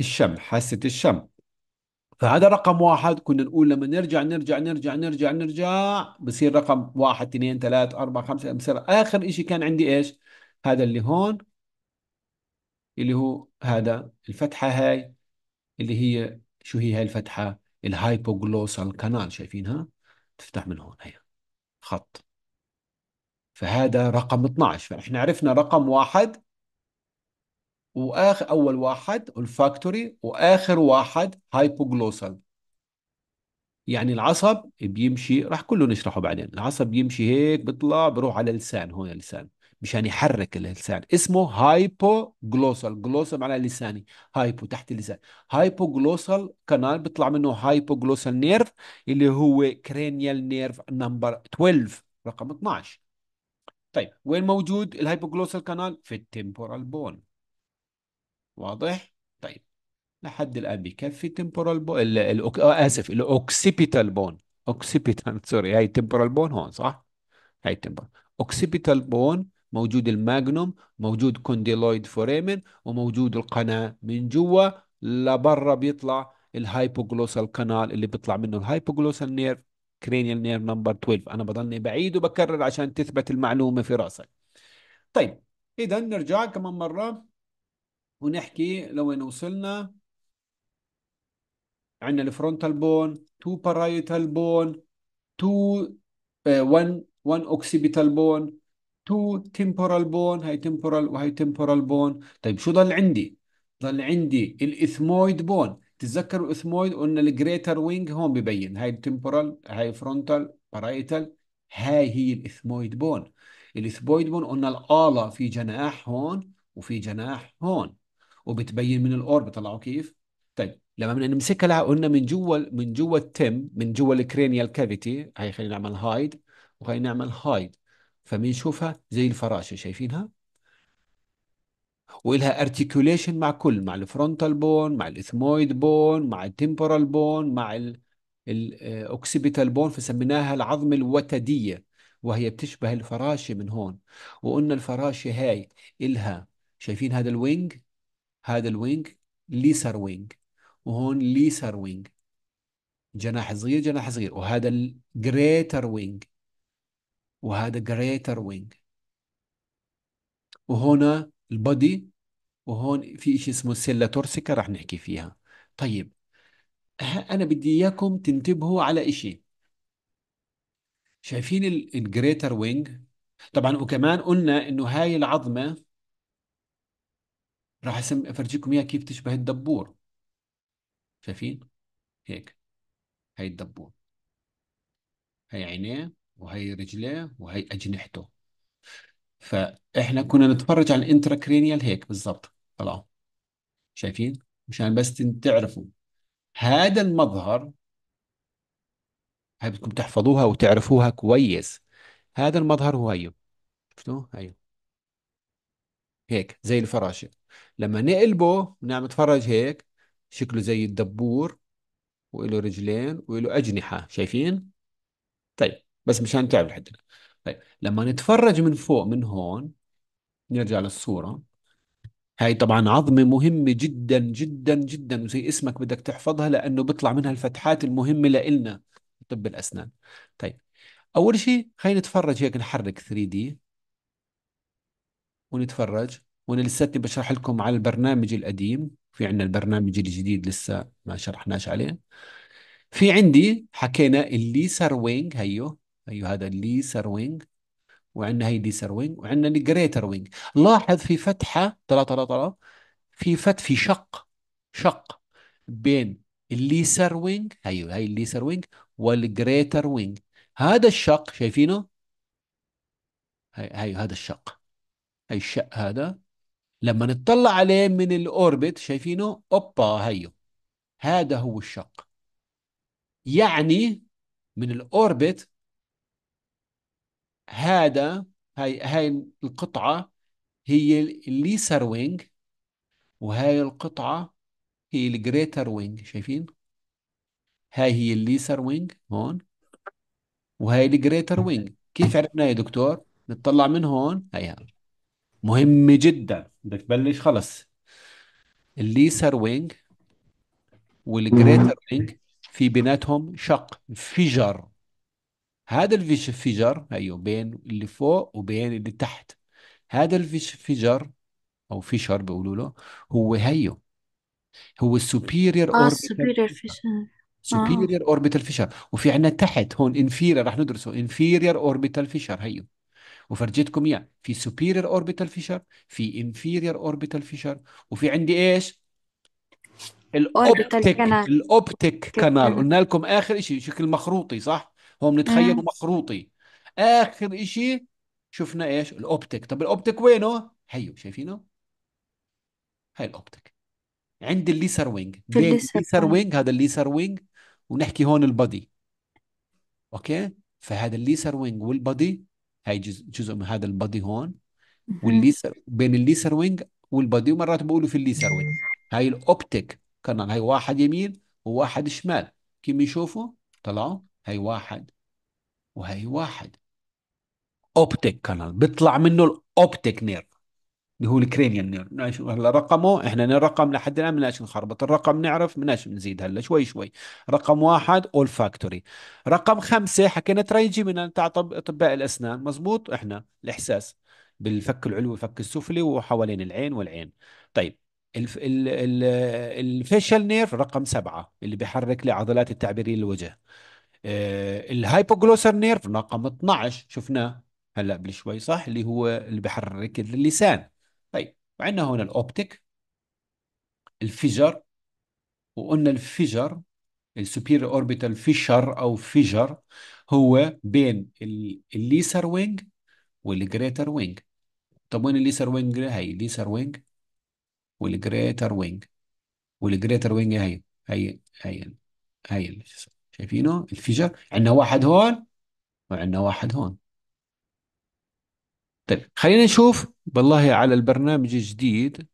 Speaker 1: الشم حاسه الشم فهذا رقم واحد كنا نقول لما نرجع نرجع نرجع نرجع نرجع بصير رقم واحد اثنين ثلاثة أربعة خمسة بصير آخر إشي كان عندي إيش هذا اللي هون اللي هو هذا الفتحة هاي اللي هي شو هي هاي الفتحة الهايبوغلوسال كانال شايفينها تفتح من هون هي خط فهذا رقم 12 فاحنا عرفنا رقم واحد واخر اول واحد الفاكتوري واخر واحد hypoglossal يعني العصب بيمشي راح كله نشرحه بعدين العصب بيمشي هيك بيطلع بروح على اللسان هون اللسان مشان يحرك اللسان اسمه هايبوجلوسال جلوسال معناها لساني هايبو تحت اللسان هايبوجلوسال كانال بيطلع منه هايبوجلوسال نيرف اللي هو كرينيال نيرف نمبر 12 رقم 12 طيب وين موجود الهايبوغلوسال كانال في التيمبورال بون واضح طيب لحد الان بيكفي التيمبورال بون الـ آه، اسف الاوكسيبيتال بون اوكسيبيتال سوري هاي التيمبورال بون هون صح هاي تمبورال اوكسيبيتال بون موجود الماجنوم موجود كونديلويد فوريمن وموجود القناه من جوا لبرا بيطلع الهايبوغلوسال كانال اللي بيطلع منه الهايبوغلوسال نيرف كرينيال نير نمبر 12 انا بضلني بعيد وبكرر عشان تثبت المعلومه في راسك طيب اذا نرجع كمان مره ونحكي لوين وصلنا عندنا الفرونتال بون تو بارايتال بون تو ون ون اوكسيبيتال بون تو تيمبورال بون هاي تيمبورال وهي تيمبورال بون طيب شو ضل عندي ضل عندي الاثمويد بون تتذكروا الاثمويد قلنا الجريتر وينج هون ببين هاي التمبورال هاي فرونتال بارايتال هاي هي الاثمويد بون الاثمويد بون قلنا الآلة في جناح هون وفي جناح هون وبتبين من الاورب طلعوا كيف طيب لما بدنا نمسكها قلنا من جوا من جوا التم من جوا الكرينيال كافيتي هاي خلينا نعمل هايد وخلينا نعمل هايد فبنشوفها زي الفراشه شايفينها وإلها ارتكيوليشن مع كل مع الفرونتال بون مع الاثمويد بون مع التمبورال بون مع الاوكسيبيتال بون آه، فسميناها العظم الوتديه وهي بتشبه الفراشه من هون وقلنا الفراشه هاي إلها شايفين هذا الوينج هذا الوينج ليسر وينج وهون ليسر وينج جناح صغير جناح صغير وهذا الجريتر وينج وهذا جريتر وينج وهنا البودي وهون في شيء اسمه السيلا تورسيكا رح نحكي فيها طيب انا بدي اياكم تنتبهوا على شيء شايفين الجريتر وينج طبعا وكمان قلنا انه هاي العظمه راح افرجيكم اياها كيف تشبه الدبور شايفين هيك هاي الدبور هاي عينيه وهي رجليه وهي اجنحته فاحنا كنا نتفرج على الانتراكرينيال هيك بالضبط طلعوا شايفين مشان بس تعرفوا هذا المظهر هاي بدكم تحفظوها وتعرفوها كويس هذا المظهر هو هيو شفتوه هيو هيك زي الفراشة لما نقلبه ونعم نتفرج هيك شكله زي الدبور وله رجلين وله أجنحة شايفين طيب بس مشان تعرف الحد طيب لما نتفرج من فوق من هون نرجع للصورة هاي طبعا عظمة مهمة جدا جدا جدا وزي اسمك بدك تحفظها لأنه بيطلع منها الفتحات المهمة لإلنا طب الأسنان طيب أول شيء خلينا نتفرج هيك نحرك 3 دي ونتفرج وأنا لساتني بشرح لكم على البرنامج القديم في عندنا البرنامج الجديد لسه ما شرحناش عليه في عندي حكينا الليسر وينج هيو ايوه هذا الليسر وينج وعندنا هي الليسر وينج وعندنا الجريتر وينج لاحظ في فتحه طلع طلع طلع في فت في شق شق بين الليسر وينج ايوه هي الليسر وينج والجريتر وينج هذا الشق شايفينه هي هذا الشق هي الشق هذا لما نطلع عليه من الاوربت شايفينه اوبا هيو هذا هو الشق يعني من الاوربت هذا هاي هاي القطعة هي الليسر وينج وهاي القطعة هي الجريتر وينج شايفين هاي هي الليسر وينج هون وهاي الجريتر وينج كيف عرفنا يا دكتور نطلع من هون هيها مهمة جدا بدك تبلش خلص الليسر وينج والجريتر وينج في بيناتهم شق انفجر هذا الانفجار ايوه بين اللي فوق وبين اللي تحت هذا الانفجار او فيشر بيقولوا له هو هيو هو السوبيريور اه السوبيريور فيشر سوبيريور اوربيتال آه. فيشر وفي عندنا تحت هون انفيرير رح ندرسه انفيريور اوربيتال فيشر هيو وفرجيتكم اياه في سوبيريور اوربيتال فيشر في انفيريور اوربيتال فيشر وفي عندي ايش الاوبتيك الاوبتيك كانال قلنا لكم اخر شيء شكل مخروطي صح هو بنتخيله مخروطي اخر شيء شفنا ايش الاوبتيك طب الاوبتيك وينه هيو شايفينه هاي الاوبتيك عند الليسر وينج بين الليسر آه. وينج هذا الليسر وينج ونحكي هون البادي اوكي فهذا الليسر وينج والبادي هاي جزء, جزء من هذا البادي هون والليسر بين الليسر وينج والبادي ومرات بقولوا في الليسر وينج هاي الاوبتيك كان هاي واحد يمين وواحد شمال كيف بنشوفه طلعوا هي واحد وهي واحد اوبتيك كانال بيطلع منه الاوبتيك نير اللي هو الكرينيال نير هلا رقمه احنا الرقم لحد الان بدناش نخربط الرقم نعرف بدناش نزيد هلا شوي شوي رقم واحد اول فاكتوري رقم خمسة حكينا تريجي من تاع اطباء الاسنان مزبوط احنا الاحساس بالفك العلوي والفك السفلي وحوالين العين والعين طيب الفيشل نيرف رقم سبعة اللي بيحرك لي عضلات التعبيرية للوجه آه، الهايبوغلوسر نيرف رقم 12 شفناه هلا قبل شوي صح اللي هو اللي بحرك اللسان طيب وعندنا هون الاوبتيك الفجر وقلنا الفجر السوبيريور اوربيتال فيشر او فيجر هو بين الليسر وينج والجريتر وينج طب وين الليسر وينج هي الليسر وينج والجريتر وينج والجريتر وينج هي هي هي هي شايفينه الفيجر عندنا واحد هون وعندنا واحد هون طيب خلينا نشوف بالله على البرنامج الجديد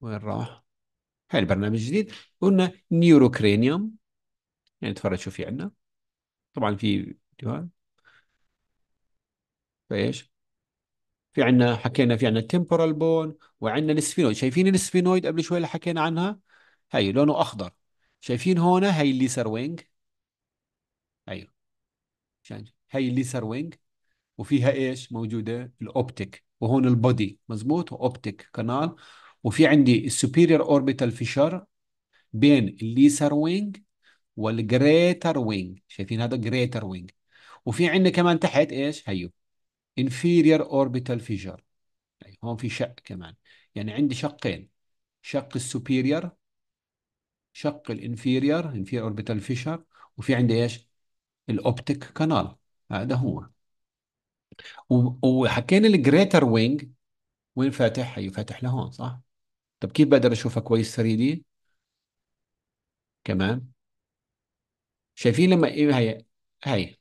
Speaker 1: وين راح هاي البرنامج الجديد قلنا نيوروكرينيوم يعني تفرج شو في عندنا طبعا في فيديوهات فايش في عندنا حكينا في عندنا التمبورال بون وعندنا السفينويد شايفين السفينويد قبل شوي اللي حكينا عنها هاي لونه اخضر شايفين هون هي الليسر وينج ايوه عشان هي الليسر وينج وفيها ايش موجوده الاوبتيك وهون البودي مزبوط اوبتيك كانال وفي عندي السوبيريور اوربيتال فيشر بين الليسر وينج والجريتر وينج شايفين هذا جريتر وينج وفي عندنا كمان تحت ايش هيو انفيريور اوربيتال فيشر هون في شق كمان يعني عندي شقين شق السوبيريور شق الانفيرير انفير اوربيتال فيشر وفي عندي ايش الاوبتيك كانال هذا هو وحكينا الجريتر وينج وين فاتح هي أيوة، فاتح لهون صح طب كيف بقدر اشوفها كويس 3 دي كمان شايفين لما ايه هي هي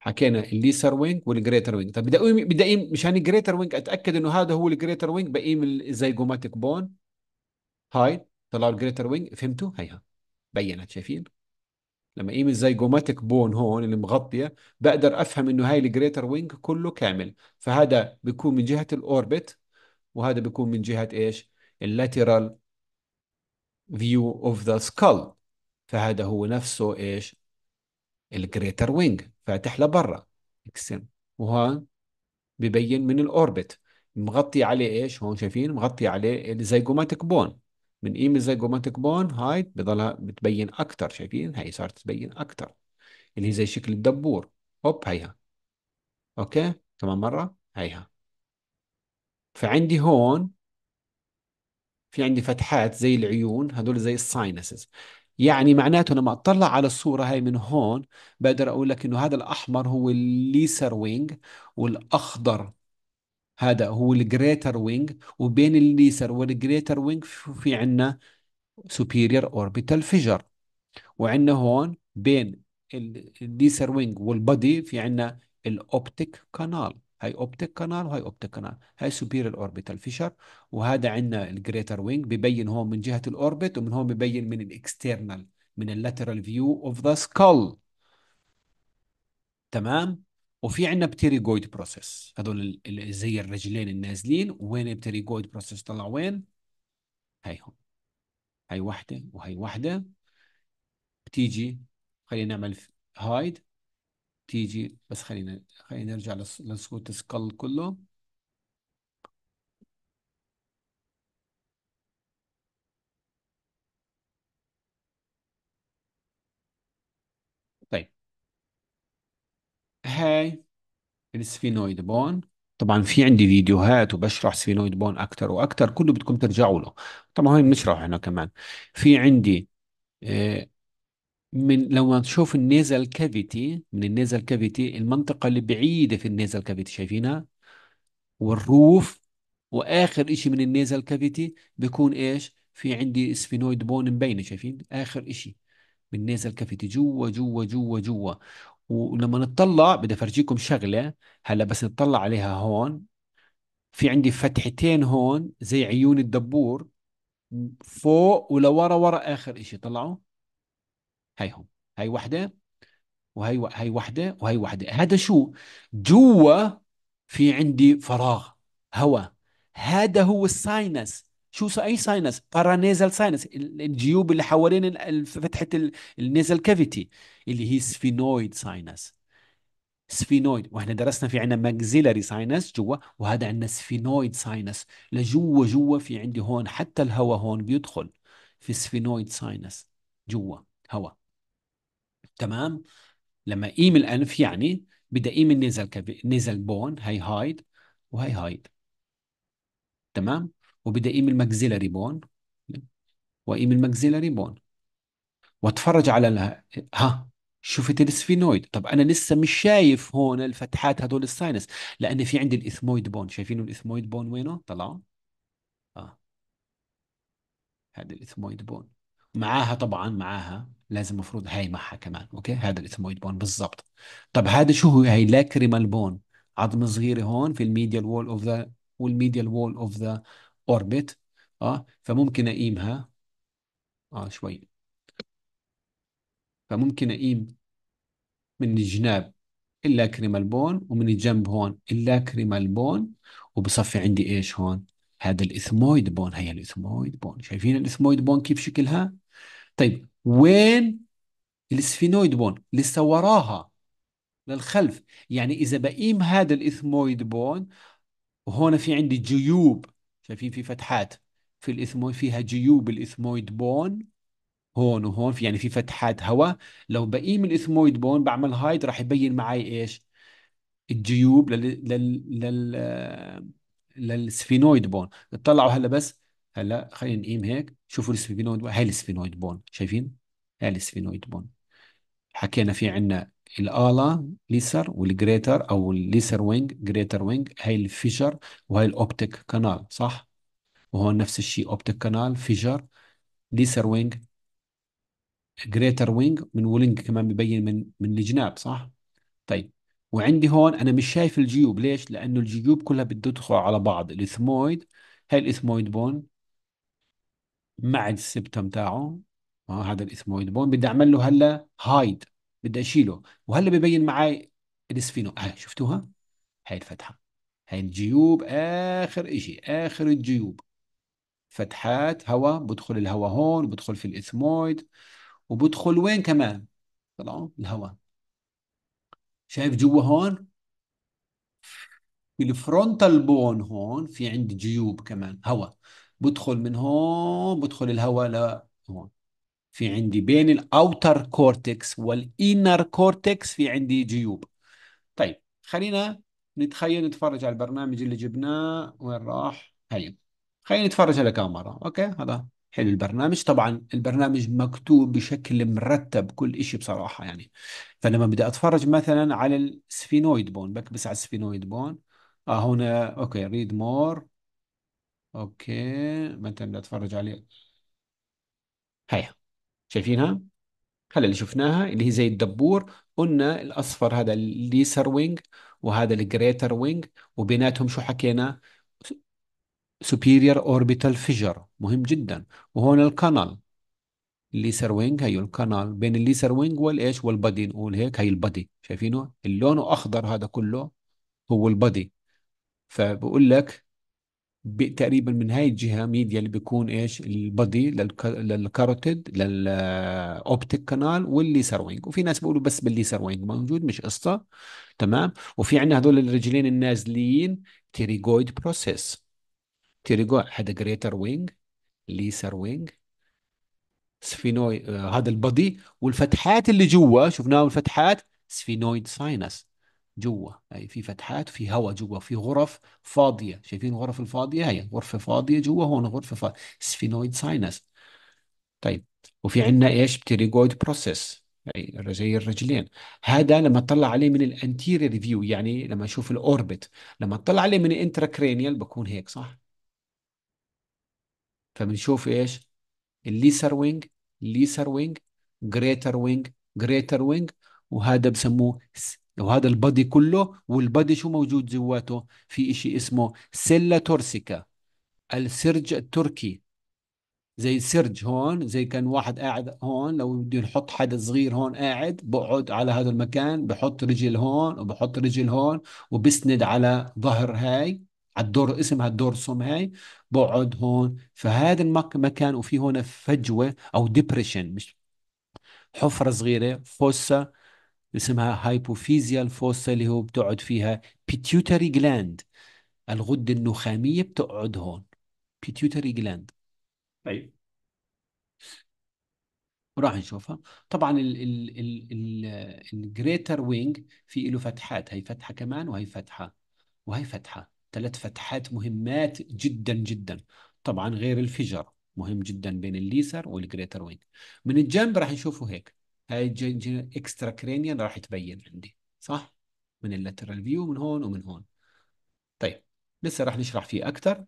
Speaker 1: حكينا الليسر وينج والجريتر وينج طب بدي بدي مشان الجريتر وينج اتاكد انه هذا هو الجريتر وينج بقيم الزيجوماتيك بون هايت طلع الجريتر وينج فهمتوا هيها بينت شايفين لما قيمة زي جوماتيك بون هون اللي مغطية بقدر أفهم إنه هاي الجريتر وينج كله كامل فهذا بيكون من جهة الأوربت وهذا بيكون من جهة إيش اللاترال فيو أوف ذا سكال فهذا هو نفسه إيش الجريتر وينج فاتح لبرا اكسن وهون ببين من الأوربت مغطي عليه إيش هون شايفين مغطي عليه الزيجوماتيك بون من قيمه زي بون هايت بضلها بتبين اكثر شايفين هاي صارت تبين اكثر اللي هي زي شكل الدبور هوب هيها اوكي كمان مره هيها فعندي هون في عندي فتحات زي العيون هدول زي الساينسز يعني معناته لما اطلع على الصورة هاي من هون بقدر اقول لك انه هذا الاحمر هو الليسر وينج والاخضر هذا هو الجريتر وينج وبين الليسر والجريتر وينج في عندنا superior orbital fissure وعندنا هون بين الليسر وينج والبادي في عندنا الاوبتيك كانال هاي اوبتيك كانال وهي اوبتيك كانال هاي سوبيريور اوربيتال فيشر وهذا عندنا الجريتر وينج ببين هون من جهه الاوربت ومن هون ببين من الاكسترنال من اللاترال فيو اوف ذا سكال تمام وفي عندنا بتيريجويد بروسيس هذول زي الرجلين النازلين وين البتيريجويد بروسيس طلع وين؟ هيهم هي واحدة وهي واحدة بتيجي خلينا نعمل هايد تيجي بس خلينا خلينا نرجع للسكوت سكال كله هاي السفينويد بون طبعا في عندي فيديوهات وبشرح سفينويد بون اكثر واكثر كله بدكم ترجعوا له طبعا هاي بنشرح احنا كمان في عندي آه، من لما نشوف النيزل كافيتي من النيزل كافيتي المنطقه اللي بعيده في النيزل كافيتي شايفينها والروف واخر شيء من النيزل كافيتي بيكون ايش في عندي سفينويد بون مبينه شايفين اخر شيء من نيزل كافيتي جوا جوا جوا جوا ولما نطلع بدي افرجيكم شغله هلا بس نطلع عليها هون في عندي فتحتين هون زي عيون الدبور فوق ولورا ورا اخر شيء طلعوا هون هي وحده وهي و... هي وحده وهي وحده هذا شو جوا في عندي فراغ هواء هذا هو الساينس شو اي ساينس بارانيزال ساينس الجيوب اللي حوالين فتحه النيزل كافيتي اللي هي سفينويد ساينس سفينويد واحنا درسنا في عندنا ماكزيلاري ساينس جوا وهذا عندنا سفينويد ساينس لجوا جوا في عندي هون حتى الهواء هون بيدخل في سفينويد ساينس جوا هواء تمام لما ايم الانف يعني بدأ ايم النيزل كافي نيزل بون هاي هايد وهاي هايد تمام وبدي اقيم الماكسيلاري بون واقيم الماكسيلاري بون واتفرج على لها. ها شفت السفينويد طب انا لسه مش شايف هون الفتحات هدول الساينس لان في عندي الاثمويد بون شايفين الاثمويد بون وينه طلعوا اه هذا الاثمويد بون معاها طبعا معاها لازم مفروض هاي معها كمان اوكي هذا الاثمويد بون بالضبط طب هذا شو هو هي لاكريمال بون عظم صغيره هون في الميديال وول اوف ذا والميديال وول اوف ذا اوربت اه فممكن اقيمها اه شوي فممكن اقيم من الجناب اللاكريمال بون ومن الجنب هون اللاكريمال بون وبصفي عندي ايش هون هذا الاثمويد بون هي الاثمويد بون شايفين الاثمويد بون كيف شكلها طيب وين السفينويد بون لسه وراها للخلف يعني اذا بقيم هذا الاثمويد بون وهون في عندي جيوب شايفين في فتحات في الاثمويد فيها جيوب الاثمويد بون هون وهون في يعني في فتحات هواء لو بقيم الاثمويد بون بعمل هايد راح يبين معي ايش الجيوب لل لل لل للسفينويد بون اطلعوا هلا بس هلا خلينا نقيم هيك شوفوا السفينويد بون هاي السفينويد بون شايفين هاي السفينويد بون حكينا في عندنا الالا ليسر والجريتر أو الليسر وينج جريتر وينج هاي الفيجر وهاي الأوبتيك كانال صح؟ وهو نفس الشيء أوبتيك كانال فيجر ليسر وينج جريتر وينج من ولينج كمان ببين من من الجناب صح؟ طيب وعندي هون أنا مش شايف الجيوب ليش؟ لأنه الجيوب كلها بده تدخل على بعض الإثمويد هاي الإثمويد بون مع السبتم تاعه آه، هذا الإثمويد بون بدي أعمل له هلا هايد بدي اشيله وهلا ببين معي السفينو اه شفتوها هاي الفتحه هاي الجيوب اخر اشي اخر الجيوب فتحات هواء بدخل الهواء هون بدخل في الاثمويد وبدخل وين كمان طلعوا الهواء شايف جوا هون في الفرونتال بون هون في عندي جيوب كمان هواء بدخل من هون بدخل الهواء لهون في عندي بين الاوتر كورتكس والانر كورتكس في عندي جيوب طيب خلينا نتخيل نتفرج على البرنامج اللي جبناه وين راح هي خلينا نتفرج على كاميرا اوكي هذا حلو البرنامج طبعا البرنامج مكتوب بشكل مرتب كل شيء بصراحة يعني فلما بدي أتفرج مثلا على السفينويد بون بكبس على السفينويد بون آه هنا أوكي ريد مور أوكي متى بدي أتفرج عليه هيا شايفينها هلا اللي شفناها اللي هي زي الدبور قلنا الاصفر هذا الليسر وينج وهذا الجريتر وينج وبيناتهم شو حكينا superior orbital fissure مهم جدا وهون الكنال الليسر وينج هي الكنال بين الليسر وينج والايش والبادي نقول هيك هي البادي شايفينه اللون اخضر هذا كله هو البادي فبقول لك تقريبا من هاي الجهه ميديا اللي بيكون ايش البادي للكاروتيد للاوبتيك كانال والليسر وينج وفي ناس بيقولوا بس بالليسر وينج موجود مش قصه تمام وفي عندنا هذول الرجلين النازلين تيريجويد بروسيس تيريجو هذا جريتر وينج ليسر وينج سفينوي آه، هذا البادي والفتحات اللي جوا شفناهم الفتحات سفينويد ساينس جوه اي في فتحات في هواء جوه في غرف فاضيه شايفين الغرف الفاضيه هي غرفه فاضيه جوه هون غرفه فاضيه سفينويد ساينس طيب وفي عندنا ايش بتيريجويد بروسيس يعني زي الرجلين هذا لما اطلع عليه من الانتيرير فيو يعني لما اشوف الاوربت لما اطلع عليه من الانتراكرينيال بكون هيك صح فبنشوف ايش الليسر وينج الليسر وينج جريتر وينج جريتر وينج وهذا بسموه وهذا البادي كله والبادي شو موجود جواته في إشي اسمه سيلا تورسيكا السرج التركي زي السرج هون زي كان واحد قاعد هون لو بده يحط حدا صغير هون قاعد بقعد على هذا المكان بحط رجل هون وبحط رجل هون وبسند على ظهر هاي على الدور اسمها الدورسوم هاي بقعد هون فهذا المكان وفي هون فجوه او ديبريشن مش حفره صغيره فوسا اسمها هايبوفيزيا فوسا اللي هو بتقعد فيها بيتيوتري جلاند الغدة النخامية بتقعد هون بيتيوتري جلاند طيب وراح نشوفها طبعا الجريتر وينج في له فتحات هي فتحة كمان وهي فتحة وهي فتحة ثلاث فتحات مهمات جدا جدا طبعا غير الفجر مهم جدا بين الليسر والجريتر وينج من الجنب راح نشوفه هيك هاي اكسترا كرينيال راح تبين عندي صح من اللاترال فيو من هون ومن هون طيب لسه راح نشرح فيه اكثر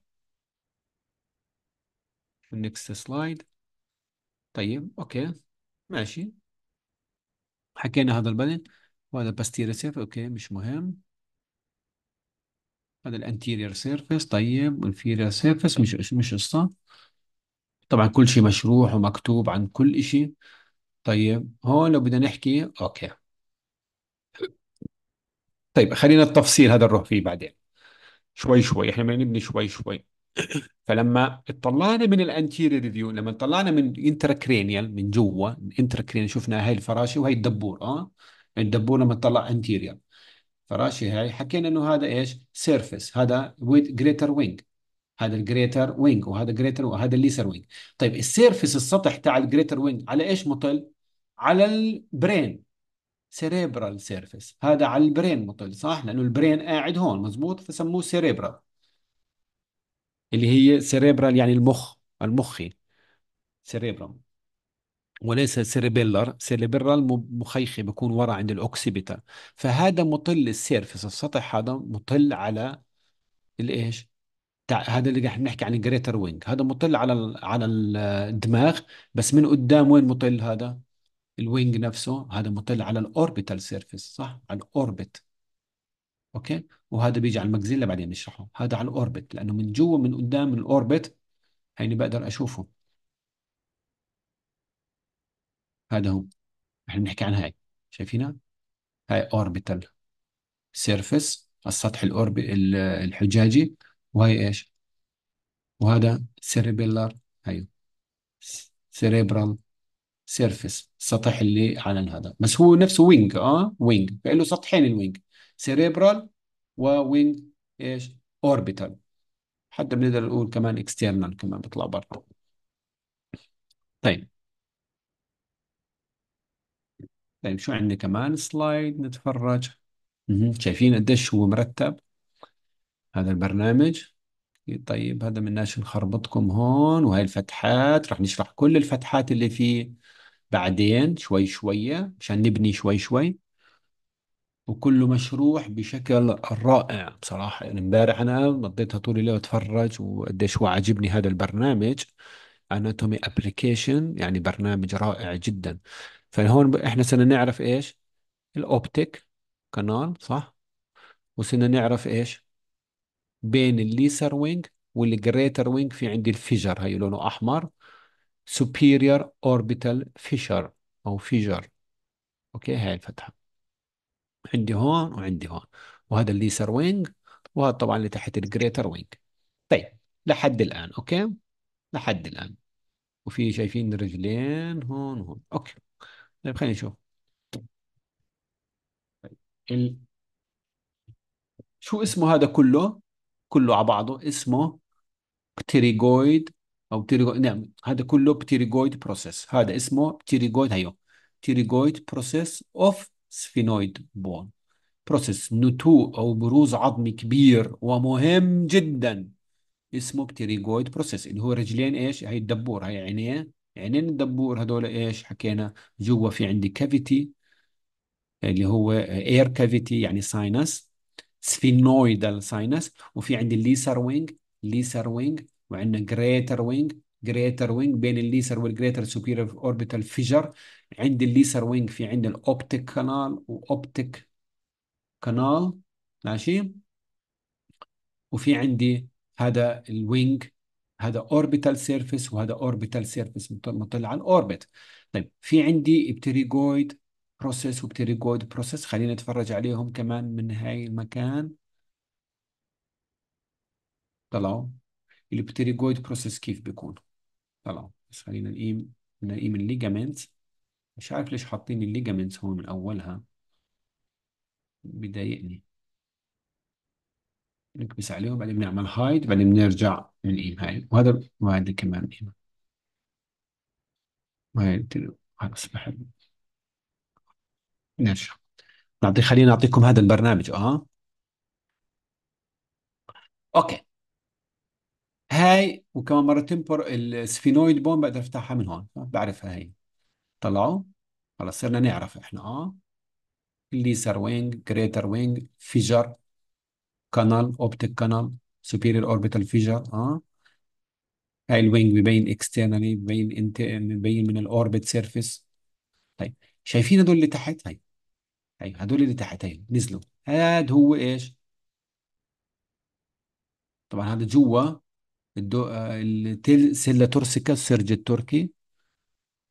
Speaker 1: النكست سلايد طيب اوكي ماشي حكينا هذا البدن وهذا باستير سيف اوكي مش مهم هذا الانتيرير سيرفيس طيب والانفيرير سيرفيس مش مش قصه طبعا كل شيء مشروح ومكتوب عن كل شيء طيب هون لو بدنا نحكي اوكي طيب خلينا التفصيل هذا نروح فيه بعدين شوي شوي احنا بدنا نبني شوي شوي فلما اطلعنا من الانتيريور ريفيو لما طلعنا من انتراكرينيال من جوا انتراكرينيال شفنا هاي الفراشه وهي الدبور اه الدبور لما طلع انتيريور فراشه هاي حكينا انه هذا ايش سيرفيس هذا ويد جريتر وينج هذا الجريتر وينج وهذا جريتر وهذا الليسر وينج طيب السيرفيس السطح تاع الجريتر وينج على ايش مطل على البرين سيريبرال سيرفيس هذا على البرين مطل صح لانه البرين قاعد هون مزبوط فسموه سيريبرال اللي هي سيريبرال يعني المخ المخي سيريبرال وليس سيريبيلر سيريبرال مخيخي بكون ورا عند الاوكسيبيتا فهذا مطل السيرفس السطح هذا مطل على الايش هذا اللي احنا بنحكي عن الجريتر وينج هذا مطل على ال على الدماغ بس من قدام وين مطل هذا الوينج نفسه هذا مطل على الاوربيتال سيرفيس صح على الاوربت اوكي وهذا بيجي على المجزيلا بعدين نشرحه هذا على الاوربت لانه من جوا من قدام الاوربت هيني بقدر اشوفه هذا هو احنا بنحكي عن هاي شايفينها هاي اوربيتال سيرفيس السطح الأوربي الحجاجي وهي ايش وهذا سيريبيلار هاي سيريبرال سيرفس السطح اللي على هذا بس هو نفسه وينج اه وينج فله سطحين الوينج سيريبرال ووينج ايش اوربيتال حتى بنقدر نقول كمان اكسترنال كمان بيطلع برا طيب طيب شو عندنا كمان سلايد نتفرج شايفين قديش هو مرتب هذا البرنامج طيب هذا مناش نخربطكم هون وهي الفتحات رح نشرح كل الفتحات اللي فيه بعدين شوي شوية مشان نبني شوي شوي وكله مشروح بشكل رائع بصراحة يعني امبارح أنا مضيتها طول الليل أتفرج وقديش هو عاجبني هذا البرنامج اناتومي ابلكيشن يعني برنامج رائع جدا فهون احنا صرنا نعرف ايش الاوبتيك قناه صح وصرنا نعرف ايش بين الليسر وينج والجريتر وينج في عندي الفجر هي لونه احمر superior orbital fissure أو فيجر أوكي هاي الفتحة عندي هون وعندي هون وهذا الليسر وينج وهذا طبعا اللي تحت الجريتر وينج طيب لحد الآن أوكي لحد الآن وفي شايفين رجلين هون وهون أوكي طيب خلينا نشوف طيب، ال... شو اسمه هذا كله؟ كله على بعضه اسمه pterygoid او تيريغو... نعم هذا كله بتيريغويد بروسيس هذا اسمه بتيريغويد هيو بتيريجويد بروسيس اوف سفينويد بون بروسيس نتوء او بروز عظمي كبير ومهم جدا اسمه بتيريغويد بروسيس اللي هو رجلين ايش هي الدبور هي عينيه عينين الدبور هذول ايش حكينا جوا في عندي كافيتي اللي هو اير كافيتي يعني ساينس سفينويدال ساينس وفي عندي الليسر وينج ليسر وينج وعندنا جريتر وينج جريتر وينج بين الليسر والجريتر سوبيريور اوربيتال فيجر عند الليسر وينج في عندنا الاوبتيك كانال واوبتيك كانال ماشي وفي عندي هذا الوينج هذا اوربيتال سيرفيس وهذا اوربيتال سيرفيس مطل على الاوربت طيب في عندي ابتريجويد بروسيس وبتريجويد بروسيس خلينا نتفرج عليهم كمان من هاي المكان طلعوا البتيريجويد بروسيس كيف بيكون طلعوا بس خلينا نقيم نقيم الليجامنت مش عارف ليش حاطين الليجامنت هون من اولها بيضايقني نكبس عليهم بعدين بنعمل هايد بعدين بنرجع بنقيم هاي وهذا وهذا كمان نقيمه هاي خلص بحب نرجع نعطي خلينا نعطيكم هذا البرنامج اه اوكي هاي وكمان مرة تمبر السفينويد بون بقدر افتحها من هون بعرفها هاي طلعوا خلص صرنا نعرف احنا اه ليزر وينج جريتر وينج فيجر كانال اوبتيك كانال سوبيريور اوربيتال فيجر اه هاي الوينج ببين اكسترنالي ببين انت ببين من الاوربت سيرفيس طيب شايفين هدول اللي تحت هاي هاي طيب، هدول اللي تحت هاي نزلوا هاد هو ايش طبعا هذا جوا الدو... آه، التيل سيلا تورسيكا السرج التركي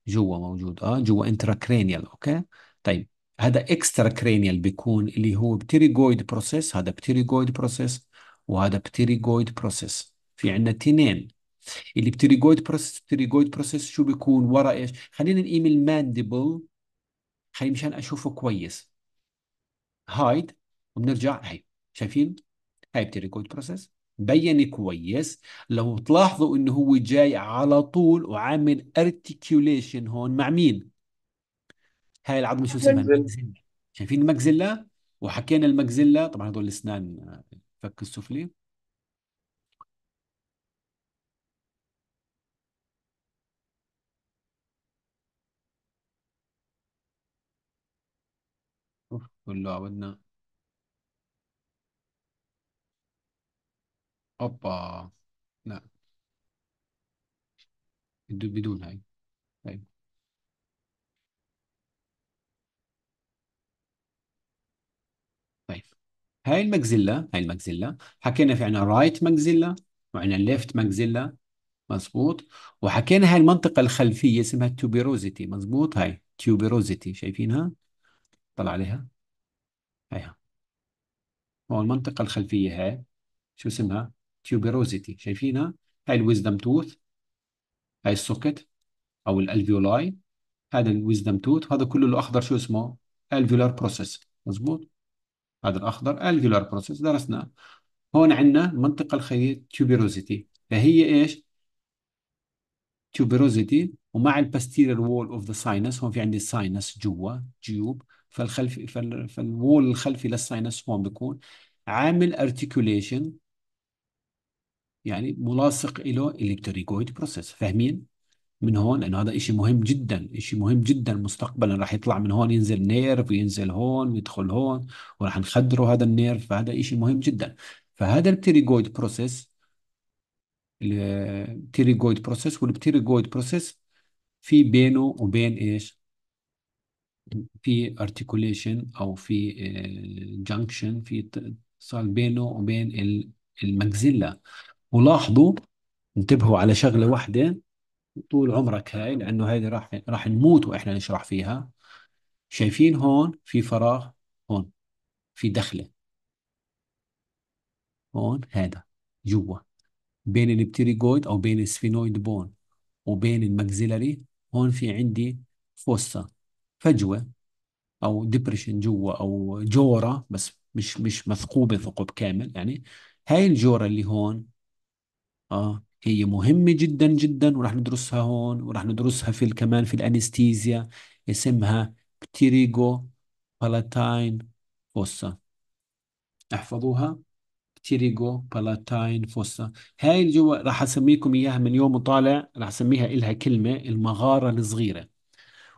Speaker 1: جوا موجود اه جوا انترا كرينيال اوكي طيب هذا اكسترا كرينيال بيكون اللي هو بتيريجويد بروسيس هذا بتيريجويد بروسيس وهذا بتيريجويد بروسيس في عندنا تنين اللي بتيريجويد بروسيس بتيريجويد بروسيس شو بيكون ورا ايش خلينا نقيم الماندبل خلي مشان اشوفه كويس هايد وبنرجع هي شايفين هاي بتيريجويد بروسيس بين كويس لو تلاحظوا انه هو جاي على طول وعامل ارتكيوليشن هون مع مين هاي العظمه شو اسمها شايفين المكزلة وحكينا المكزلة طبعا هدول الاسنان الفك آه، السفلي كله عودنا اوبا لا بدو- بدون هاي هاي طيب هاي المجزلة هاي المجزلة حكينا في عنا رايت مجزلة وعنا ليفت مجزلة مزبوط وحكينا هاي المنطقة الخلفية اسمها التوبيروزيتي مزبوط هاي تيوبيروزيتي شايفينها طلع عليها هاي هو المنطقة الخلفية هاي شو اسمها tuberosity شايفينها هاي الويزدم توث هاي السوكت او الالفيولاي هذا الويزدم توث هذا كله الاخضر شو اسمه الفيولار بروسيس مزبوط هذا الاخضر الفيولار بروسيس درسناه هون عندنا المنطقه الخليه tuberosity فهي ايش tuberosity ومع الباستيرير وول اوف ذا sinus هون في عندي sinus جوا جيوب فالخلفي فالوول الخلفي للساينس هون بيكون عامل ارتكوليشن يعني ملاصق له الكتريكويد بروسيس فاهمين من هون انه هذا شيء مهم جدا شيء مهم جدا مستقبلا راح يطلع من هون ينزل نيرف وينزل هون ويدخل هون وراح نخدره هذا النيرف فهذا شيء مهم جدا فهذا البتيريجويد بروسيس البتيريجويد بروسيس والبتيريجويد بروسيس في بينه وبين ايش في ارتكوليشن او في جنكشن آه، في صار بينه وبين المجزله ولاحظوا انتبهوا على شغلة واحدة طول عمرك هاي لأنه هاي راح راح نموت وإحنا نشرح فيها شايفين هون في فراغ هون في دخلة هون هذا جوا بين البتيريجويد أو بين السفينويد بون وبين المكزيلاري هون في عندي فوسا فجوة أو ديبريشن جوا أو جورة بس مش مش مثقوبة ثقب كامل يعني هاي الجورة اللي هون اه هي مهمة جدا جدا وراح ندرسها هون وراح ندرسها في ال- كمان في الأنستيزيا اسمها بتيريجو بالاتاين فوسا احفظوها بتيريجو بالاتاين فوسا هاي الجو راح أسميكم إياها من يوم وطالع راح أسميها إلها كلمة المغارة الصغيرة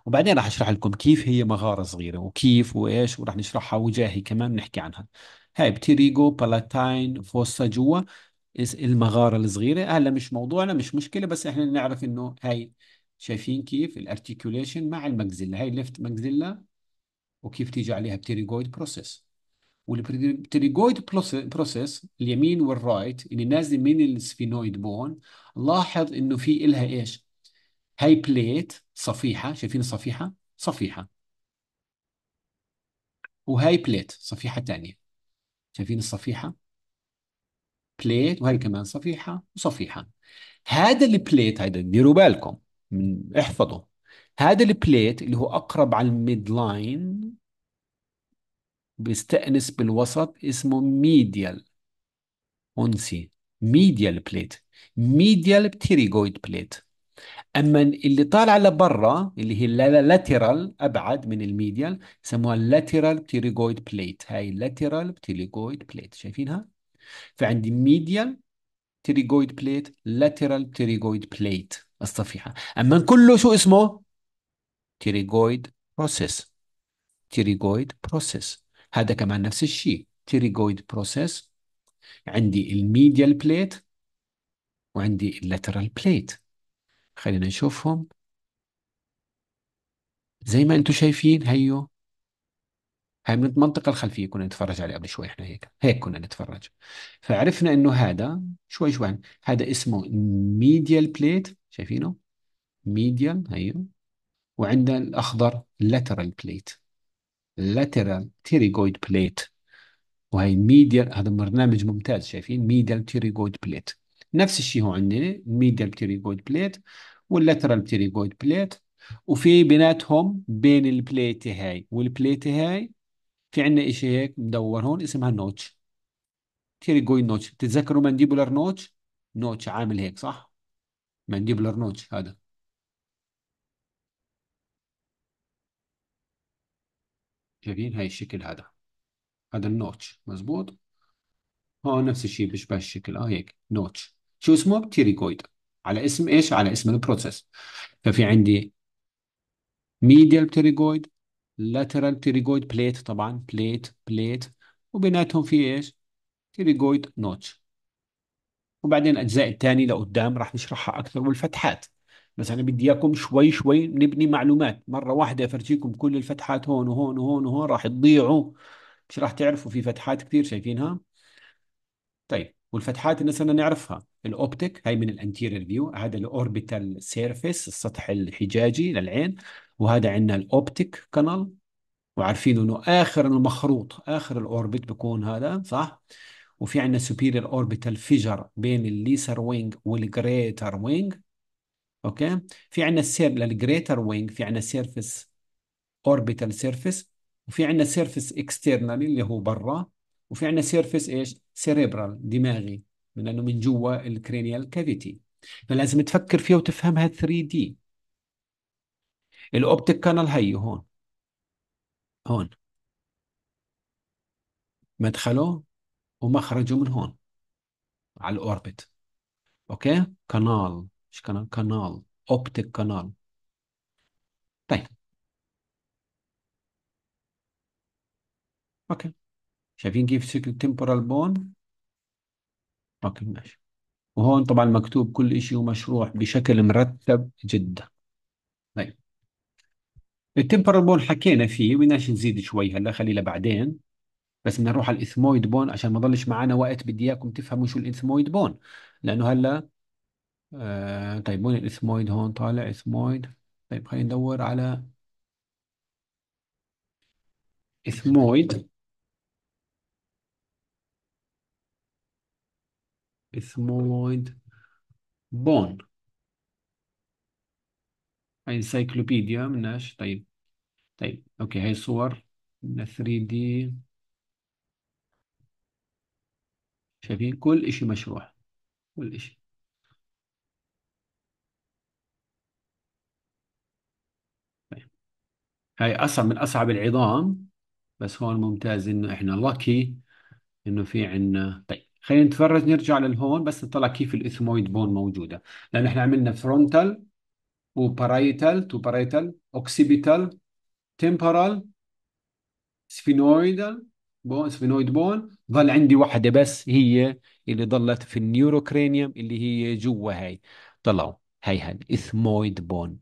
Speaker 1: وبعدين راح أشرح لكم كيف هي مغارة صغيرة وكيف وإيش وراح نشرحها وجاهي كمان نحكي عنها هاي بتيريجو بالاتاين فوسا جوا المغارة الصغيرة هلا آه، مش موضوعنا مش مشكلة بس احنا نعرف انه هاي شايفين كيف الارتيكوليشن مع المجزلة هاي الليفت مجزلة وكيف تيجي عليها بتيريجويد بروسيس والبتيريجويد بروسيس اليمين والرايت اللي يعني نازل من السفينويد بون لاحظ انه في إلها ايش هاي بليت صفيحة شايفين الصفيحة صفيحة وهاي بليت صفيحة تانية شايفين الصفيحة بليت وهي كمان صفيحة وصفيحة هذا البليت هيدا ديروا بالكم من احفظوا هذا البليت اللي هو أقرب على الميد لاين بيستأنس بالوسط اسمه ميديال أنسي ميديال بليت ميديال بتيريجويد بليت اما اللي طالع لبرا اللي هي اللاترال ابعد من الميديال سموها اللاترال بتيريجويد بليت هاي اللاترال بتيريجويد بليت شايفينها فعندي ميديال تريجويد بليت لاترال تريجويد بليت الصفيحة أما كله شو اسمه تريجويد بروسيس تريجويد بروسيس هذا كمان نفس الشيء تريجويد بروسيس عندي الميديال بليت وعندي اللاترال بليت خلينا نشوفهم زي ما انتم شايفين هيو هاي من المنطقه الخلفية كنا نتفرج عليه قبل شوي احنا هيك هيك كنا نتفرج فعرفنا انه هذا شوي شوي هذا اسمه ميديال بليت شايفينه ميديال هيو وعندنا الاخضر لاترال بليت لاترال تيريجويد بليت وهي ميديال هذا برنامج ممتاز شايفين ميديال تيريجويد بليت نفس الشيء هو عندنا ميديال تيريجويد بليت واللاترال تيريجويد بليت وفي بيناتهم بين البليت هاي والبليت هاي في عندنا شيء هيك مدور هون اسمها نوتش جوي نوتش تتذكروا مانديبولر نوتش نوتش عامل هيك صح مانديبولر نوتش هذا شايفين هاي الشكل هذا هذا النوتش مزبوط هون آه، نفس الشيء بيشبه الشكل اه هيك نوتش شو اسمه بتيريكويد على اسم ايش على اسم البروسيس ففي عندي ميديال بتيريكويد lateral pterygoid plate طبعا plate plate وبيناتهم في ايش؟ pterygoid notch وبعدين الاجزاء الثانيه لقدام راح نشرحها اكثر والفتحات بس انا بدي اياكم شوي شوي نبني معلومات مره واحده افرجيكم كل الفتحات هون وهون وهون وهون راح تضيعوا مش راح تعرفوا في فتحات كثير شايفينها طيب والفتحات اللي صرنا نعرفها الاوبتيك هاي من الانتيرير فيو هذا الاوربيتال سيرفيس السطح الحجاجي للعين وهذا عندنا الاوبتيك كانال وعارفين انه اخر المخروط اخر الاوربت بيكون هذا صح وفي عندنا سوبيريور اوربيتال فيجر بين الليسر وينج والجريتر وينج اوكي في عندنا السير للجريتر وينج في عندنا سيرفيس اوربيتال سيرفيس وفي عندنا سيرفيس اكسترنال اللي هو برا وفي عندنا سيرفيس ايش سيريبرال دماغي لانه من جوا الكرينيال كافيتي فلازم تفكر فيها وتفهمها 3 دي الاوبتيك كانال هي هون هون مدخله ومخرجه من هون على الاوربت اوكي كانال مش كانال كانال اوبتيك كانال طيب اوكي شايفين كيف شكل التمبورال بون اوكي ماشي وهون طبعا مكتوب كل شيء ومشروح بشكل مرتب جدا التمبرال بون حكينا فيه بدناش نزيد شوي هلا خليها بعدين بس بدنا نروح على الاثمويد بون عشان ما ضلش معنا وقت بدي اياكم تفهموا شو الاثمويد بون لانه هلا آه طيب وين الاثمويد هون طالع اثمويد طيب خلينا ندور على اثمويد اثمويد بون هاي انسايكلوبيديا مناش طيب طيب اوكي هاي صور من 3 دي شايفين كل اشي مشروح كل اشي طيب. هاي اصعب من اصعب العظام بس هون ممتاز انه احنا لاكي انه في عنا طيب خلينا نتفرج نرجع للهون بس نطلع كيف الاثمويد بون موجوده لان احنا عملنا فرونتال وبارايتال تو بارايتال اوكسيبيتال تمبرال سفينويدال بون سفينويد بون ظل عندي واحدة بس هي اللي ظلت في النيوروكرينيوم اللي هي جوا هاي طلعوا هاي هاي اثمويد بون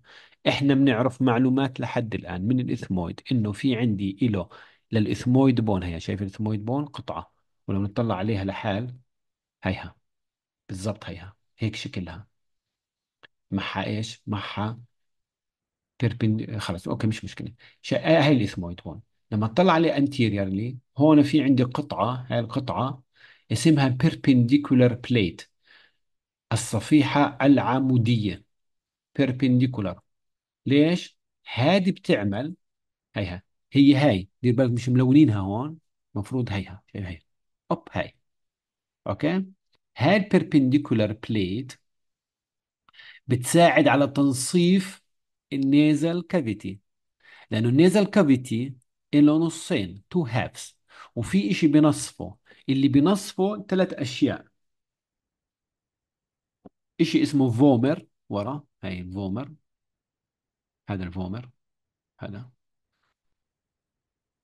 Speaker 1: احنا بنعرف معلومات لحد الآن من الاثمويد انه في عندي له للاثمويد بون هي شايف الاثمويد بون قطعة ولو نطلع عليها لحال هيها بالضبط هيها هيك شكلها معها ايش؟ معها بيربن خلص اوكي مش مشكله شا... آه، هاي الاثمويد هون لما تطلع عليه انتيريرلي هون في عندي قطعه هاي القطعه اسمها بيربنديكولار بليت الصفيحه العموديه بيربنديكولار ليش؟ هذه بتعمل هيها هي هاي دير بالك مش ملونينها هون المفروض هيها شايف هي اوب هاي اوكي هاي البيربنديكولار بليت بتساعد على تنصيف النيزل كافيتي لأنه النيزل كافيتي له نصين تو هابس وفي إشي بنصفه اللي بنصفه ثلاث أشياء إشي اسمه فومر ورا هاي فومر هذا الفومر هذا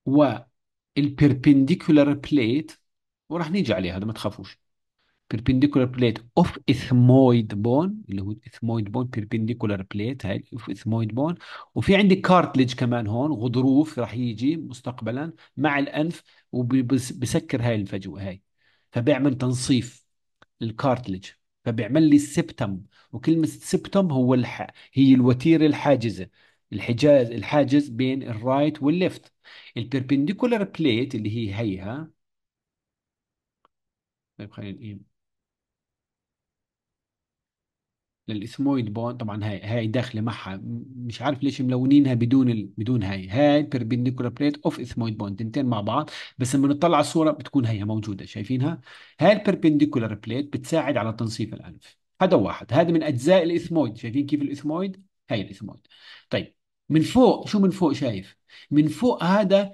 Speaker 1: والبربنديكولار بليت وراح نيجي عليها هذا ما تخافوش perpendicular plate of ethmoid bone اللي هو ethmoid bone perpendicular plate هاي of ethmoid bone وفي عندي كارتلج كمان هون غضروف راح يجي مستقبلا مع الانف وبسكر هاي الفجوه هاي فبيعمل تنصيف الكارتلج فبيعمل لي السبتم وكلمه سبتم هو الح... هي الوتيره الحاجزه الحجاز الحاجز بين الرايت والليفت البيربنديكولار بليت اللي هي هيها طيب خلينا للإثمويد بون طبعا هاي هاي داخله معها مش عارف ليش ملونينها بدون ال... بدون هاي هاي بيربنديكولار بليت اوف إثمويد بون تنتين مع بعض بس لما نطلع على الصوره بتكون هيها موجوده شايفينها هاي البيربنديكولار بليت بتساعد على تنصيف الانف هذا واحد هذا من اجزاء الإثمويد شايفين كيف الإثمويد هاي الإثمويد طيب من فوق شو من فوق شايف من فوق هذا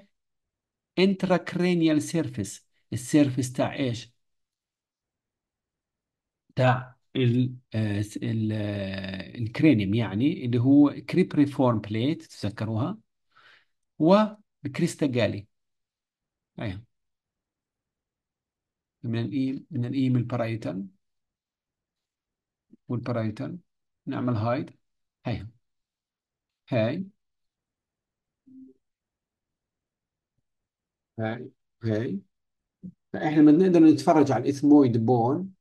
Speaker 1: intracranial سيرفيس السيرفيس تاع ايش تاع ال آه، ال آه، يعني اللي هو كريبريفورم بليت وكريستا جالي ايوه من الايم من الايم البرايتن والبرايتن نعمل هايد هاي أيوة. هاي هاي هاي فاحنا ما نقدر نتفرج على الاثمويد بون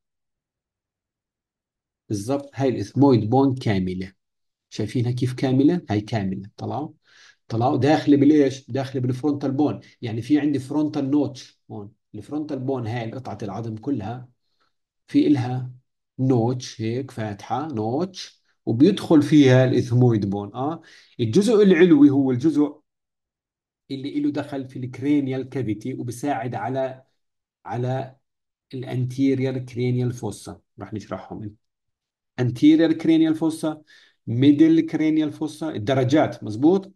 Speaker 1: بالظبط هاي الاثمويد بون كامله شايفينها كيف كامله هاي كامله طلعوا طلعوا داخله بالايش داخله بالفرونتال بون يعني في عندي فرونتال نوتش هون الفرونتال بون هاي قطعه العظم كلها في إلها نوتش هيك فاتحه نوتش وبيدخل فيها الاثمويد بون اه الجزء العلوي هو الجزء اللي له دخل في الكرينيال كافيتي وبساعد على على الانتيريال كرينيال فوسا رح نشرحهم anterior cranial fossa middle cranial fossa الدرجات مظبوط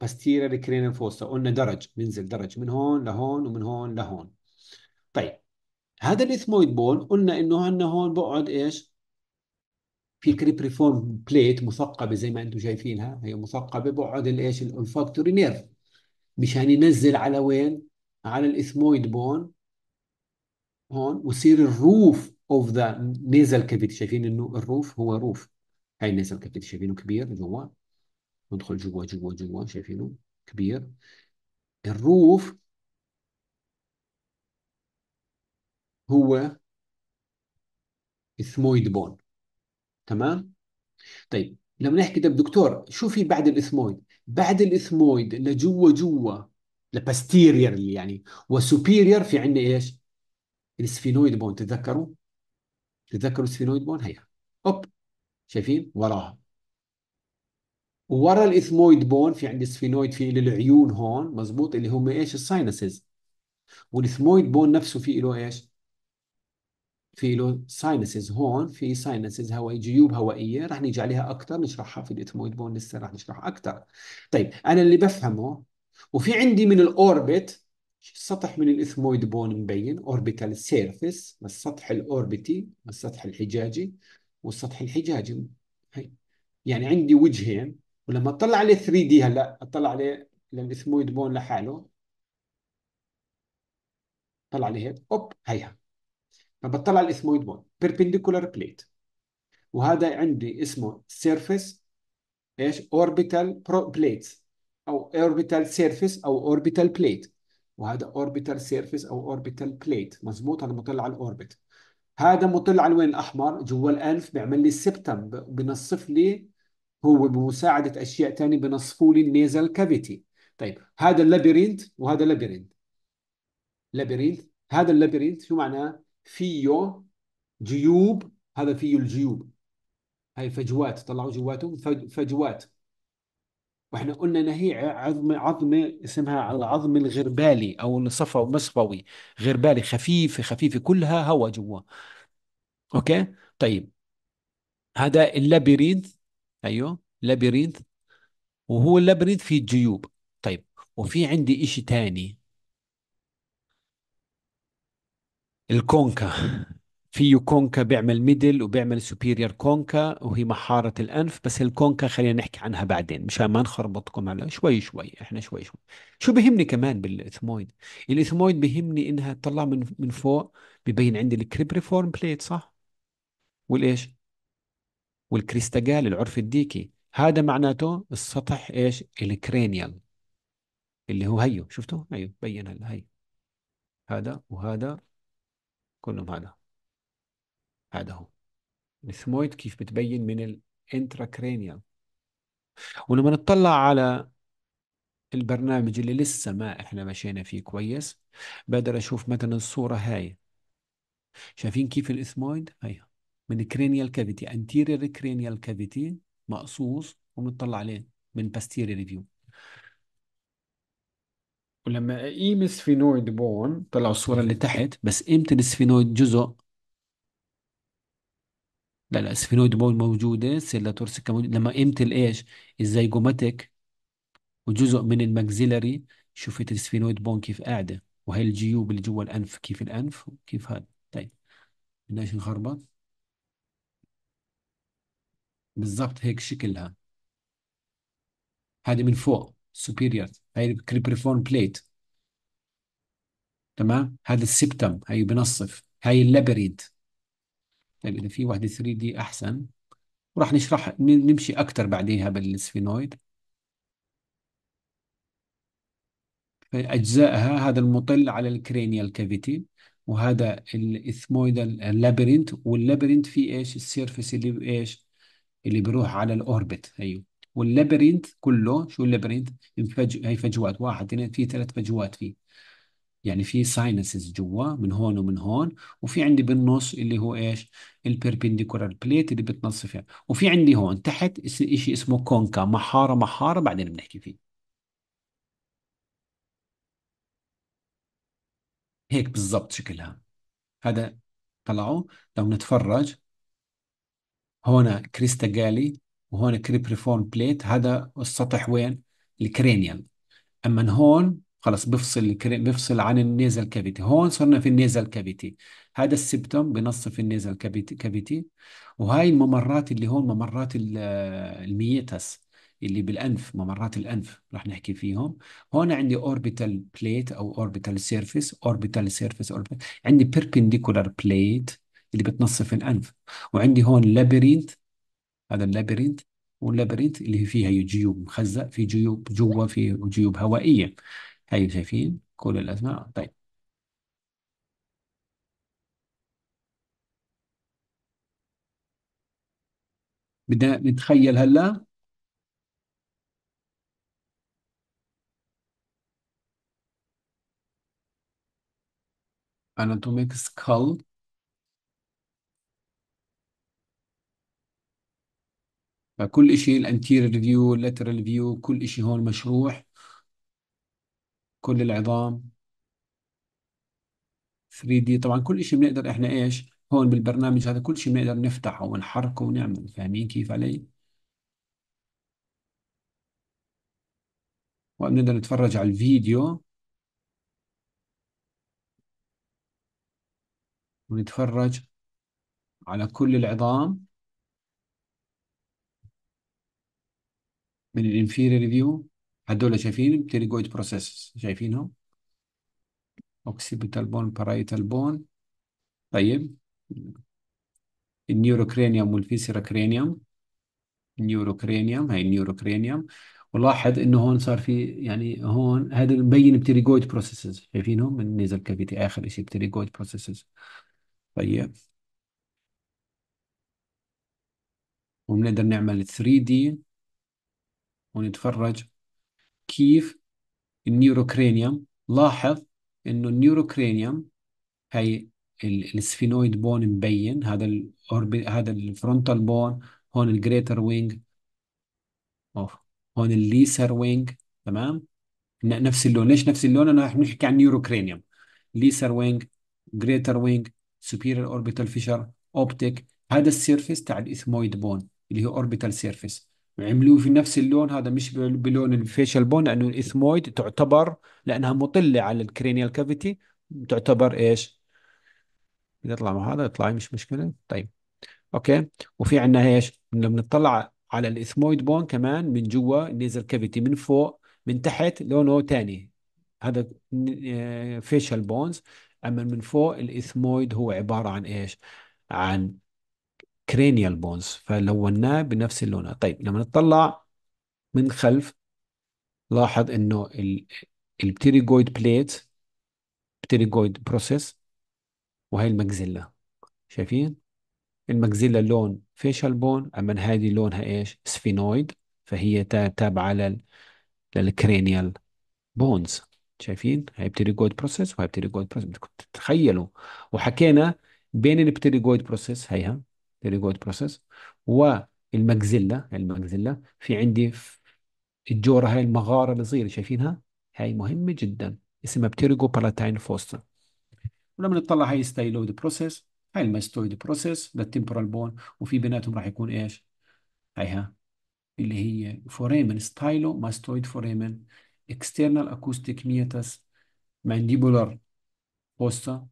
Speaker 1: posterior cranial fossa قلنا درج منزل درج من هون لهون ومن هون لهون طيب هذا الاثمويد بون قلنا انه هنا هون بقعد ايش في كريبريفورم بليت مثقبه زي ما انتم شايفينها هي مثقبه بقعد الايش الاولفاكتوري نيرف مشان ينزل على وين على الاثمويد بون هون ويصير الروف اوف ذا نيزل كافيتي شايفين انه الروف هو روف هاي النيزل كافيتي شايفينه كبير جوا ندخل جوا جوا جوا شايفينه كبير الروف هو اثمويد بون تمام طيب لما نحكي طب دكتور شو في بعد الاثمويد بعد الاثمويد لجوا جوا لباستيرير يعني وسوبيرير في عندنا ايش السفينويد بون تتذكروا تتذكروا السفينويد بون هي اوب شايفين وراها ورا الاثمويد بون في عندي السفينويد في له العيون هون مزبوط اللي هم ايش الساينسز والاثمويد بون نفسه في له ايش في له ساينسز هون في ساينسز هوائية جيوب هوائيه رح نيجي عليها اكثر نشرحها في الاثمويد بون لسه رح نشرح اكثر طيب انا اللي بفهمه وفي عندي من الاوربت سطح من الاثمويد بون مبين اوربيتال سيرفيس السطح الاوربتي السطح الحجاجي والسطح الحجاجي هي. يعني عندي وجهين ولما اطلع عليه 3 دي هلا اطلع عليه للاثمويد بون لحاله طلع لي هيك اوب هيها فبطلع على الاثمويد بون بيربنديكولار بليت وهذا عندي اسمه سيرفيس ايش اوربيتال بليت او اوربيتال سيرفيس او اوربيتال بليت وهذا اوربيتال سيرفيس او اوربيتال بليت مزبوط هذا مطل على الاوربت هذا مطل على الوين الاحمر جوا الانف بيعمل لي سبتم بنصف لي هو بمساعده اشياء ثانيه بنصفوا لي النيزل كافيتي طيب هذا اللابيرينث وهذا لابيرينث لابيرينث هذا اللابيرينث شو معناه فيه جيوب هذا فيه الجيوب هاي فجوات طلعوا جواتهم فجوات واحنا قلنا ان هي عظمه عظمه اسمها العظم الغربالي او الصفا مصفوي غربالي خفيفه خفيفه كلها هواء جوا اوكي طيب هذا اللابيرينث ايوه لابيرينث وهو اللابيرينث فيه جيوب طيب وفي عندي شيء ثاني الكونكا فيه كونكا بيعمل ميدل وبيعمل سوبيريور كونكا وهي محارة الأنف بس الكونكا خلينا نحكي عنها بعدين مشان ما نخربطكم على شوي شوي احنا شوي شوي شو بهمني كمان بالإثمويد الإثمويد بهمني إنها تطلع من من فوق ببين عندي الكريبريفورم بليت صح والإيش والكريستاجال العرف الديكي هذا معناته السطح إيش الكرينيال اللي هو هيو شفتوا هيو بين هلا هي هذا وهذا كلهم هذا هذا هو الثمويد كيف بتبين من الانتراكرينيال ولما نطلع على البرنامج اللي لسه ما احنا مشينا فيه كويس بقدر اشوف مثلا الصورة هاي شايفين كيف الاثمويد هي من كرينيال كافيتي انتيرير كرينيال كافيتي مقصوص وبنطلع عليه من باستيري ريفيو ولما اقيم سفينويد بون طلعوا الصورة اللي تحت بس قيمة السفينويد جزء لا لا السفينويد بون موجودة سيلا تورسيكا موجودة لما قيمة الإيش الزيجوماتيك وجزء من المجزيلري شفت السفينويد بون كيف قاعدة وهي الجيوب اللي جوا الأنف كيف الأنف وكيف هذا طيب بدناش نخربط بالضبط هيك شكلها هذه من فوق superior هاي الكريبريفورم بليت تمام هذا السبتم هاي بنصف هاي اللابيريد طيب إذا في وحدة 3 دي أحسن وراح نشرح نمشي اكثر بعديها بالسفينويد أجزائها هذا المطل على الكرينيال كافيتي وهذا الإثمويدال لابيرنت واللابيرنت في إيش السيرفس اللي إيش اللي بيروح على الأوربت هيو أيوه. واللابيرنت كله شو اللابيرنت هي فجوات واحد اثنين في ثلاث فجوات فيه يعني في ساينسز جوا من هون ومن هون وفي عندي بالنص اللي هو ايش البيربنديكولار بليت اللي بتنص فيها وفي عندي هون تحت شيء اسمه كونكا محاره محاره بعدين بنحكي فيه هيك بالضبط شكلها هذا طلعوا لو نتفرج هون كريستا جالي وهون كريبريفورم بليت هذا السطح وين الكرينيال اما هون خلص بيفصل بفصل بيفصل عن النيزل كافيتي هون صرنا في النيزل كافيتي هذا السبتم بنص في النيزل كافيتي وهاي الممرات اللي هون ممرات الميتس اللي بالانف ممرات الانف رح نحكي فيهم هون عندي اوربيتال بليت او اوربيتال سيرفيس اوربيتال سيرفيس عندي بيربنديكولار بليت اللي بتنصف في الانف وعندي هون لابيرينت هذا اللابيرينت واللابيرينت اللي فيها جيوب مخزق في جيوب جوا في جيوب هوائيه هاي أيوة، شايفين كل الأسماء طيب بدنا نتخيل هلا anatomic skull فكل شيء الانتيرير فيو اللاترال فيو كل شيء هون مشروح كل العظام 3 دي طبعا كل شيء بنقدر احنا ايش هون بالبرنامج هذا كل شيء بنقدر نفتحه ونحركه ونعمله فاهمين كيف علي وبنقدر نتفرج على الفيديو ونتفرج على كل العظام من الانفيري فيو هدول شايفين بتيريجويد بروسيسز شايفينهم اوكسيبيتال بون بارايتال بون طيب النيوروكرينيوم والفيسيرا كرينيوم النيوروكرينيوم هاي النيوروكرينيوم ولاحظ انه هون صار في يعني هون هذا مبين بتيريجويد بروسيسز شايفينهم من نيزل كافيتي اخر شيء بتيريجويد بروسيسز طيب وبنقدر نعمل 3 دي ونتفرج كيف النيوروكرينيوم لاحظ انه النيوروكرينيوم هي السفينويد بون مبين هذا الأوربي... هذا الفرونتال بون هون الجريتر وينج اوف هون الليسر وينج تمام نفس اللون ليش نفس اللون انا رح نحكي عن نيوروكرينيوم ليسر وينج جريتر وينج سوبيريور اوربيتال فيشر اوبتيك هذا السيرفيس تاع الاثمويد بون اللي هو اوربيتال سيرفيس عملوه في نفس اللون هذا مش بلون الفيشل بون لانه الاثمويد تعتبر لانها مطله على الكرينيال كافيتي تعتبر ايش؟ اذا طلع مع هذا يطلع مش مشكله طيب اوكي وفي عندنا ايش؟ لما نطلع على الاثمويد بون كمان من جوا النيزل كافيتي من فوق من تحت لونه ثاني هذا فيشال آه، بونز اما من فوق الاثمويد هو عباره عن ايش؟ عن الكرينيال بونز فلوناه بنفس اللون طيب لما نطلع من خلف لاحظ انه البتيريجويد بليت بتيريجويد بروسيس وهي المجزلة شايفين المجزلة لون فيشال بون اما هذه لونها ايش سفينويد فهي تابعة لل للكرينيال بونز شايفين هاي بتيريجويد بروسيس وهي بتيريجويد بروسيس بدكم تتخيلوا وحكينا بين البتيريجويد بروسيس هيها الريجويد بروسيس والمجزله المجزله في عندي الجوره هاي المغاره الصغيره شايفينها هاي مهمه جدا اسمها بتيرجو بالاتاين فوستا ولما نطلع هاي ستايلويد بروسيس هاي الماستويد بروسيس للتمبرال بون وفي بيناتهم راح يكون ايش هيها اللي هي فوريمن ستايلو ماستويد فوريمن اكسترنال اكوستيك ميتس مانديبولار فوستا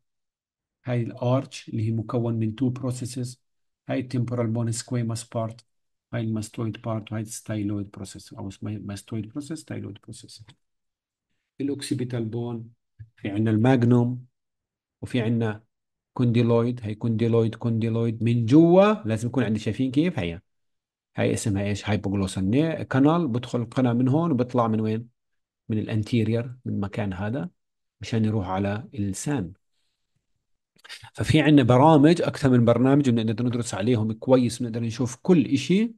Speaker 1: هاي الارتش اللي هي مكون من تو بروسيسز هاي التمبورال بون سكويماس بارت هاي الماستويد بارت وهاي الستايلويد بروسيس او اسمها ماستويد بروسيس ستايلويد بروسيس الاوكسيبيتال بون في عندنا الماجنوم وفي عندنا كونديلويد هي كونديلويد كونديلويد من جوا لازم يكون عندنا شايفين كيف هي هي اسمها ايش هايبوغلوسال كانال بدخل القناه من هون وبطلع من وين من الانتيرير من مكان هذا مشان يروح على اللسان ففي عندنا برامج اكثر من برنامج بنقدر ندرس عليهم كويس بنقدر نشوف كل شيء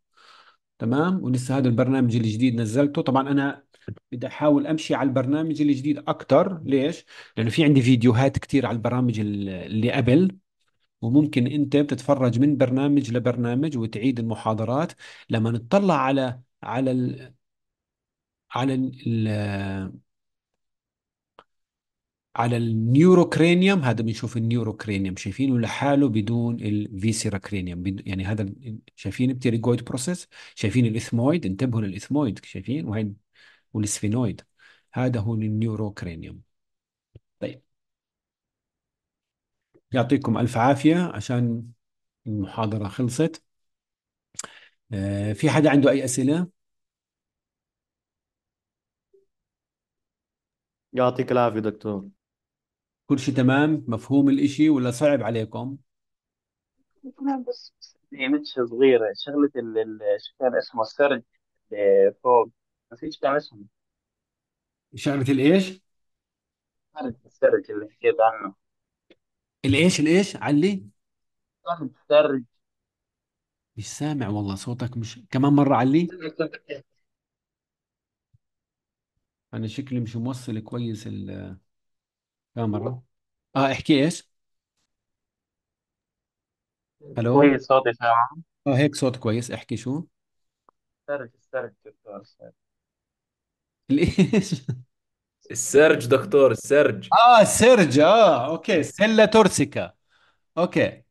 Speaker 1: تمام ولسه هذا البرنامج الجديد نزلته طبعا انا بدي احاول امشي على البرنامج الجديد اكثر ليش؟ لانه في عندي فيديوهات كثير على البرامج اللي قبل وممكن انت بتتفرج من برنامج لبرنامج وتعيد المحاضرات لما نطلع على على ال على ال على النيوروكرينيوم هذا بنشوف النيوروكرينيوم شايفينه لحاله بدون كرينيوم يعني هذا شايفين البتيريجويد بروسيس شايفين الاثمويد انتبهوا للاثمويد شايفين وهي والسفينويد هذا هو النيوروكرينيوم طيب يعطيكم الف عافيه عشان المحاضره خلصت آه، في حدا عنده اي اسئله يعطيك العافية دكتور كل شيء تمام مفهوم الإشي ولا صعب عليكم نعم بس بس نعمتش صغيرة شغلة ال ال- شو كان اسمه السرج اللي آه، فوق نسيت شو كان اسمه شغلة الإيش السرج اللي حكيت عنه الإيش الإيش علي صح السرج مش سامع والله صوتك مش كمان مرة علي أنا شكلي مش موصل كويس ال كم آه، مرة اه احكي ايش الو كويس صوتي اه هيك صوت كويس احكي شو استرج دكتور السرج دكتور السرج اه سرج اه اوكي سيلا تورسيكا اوكي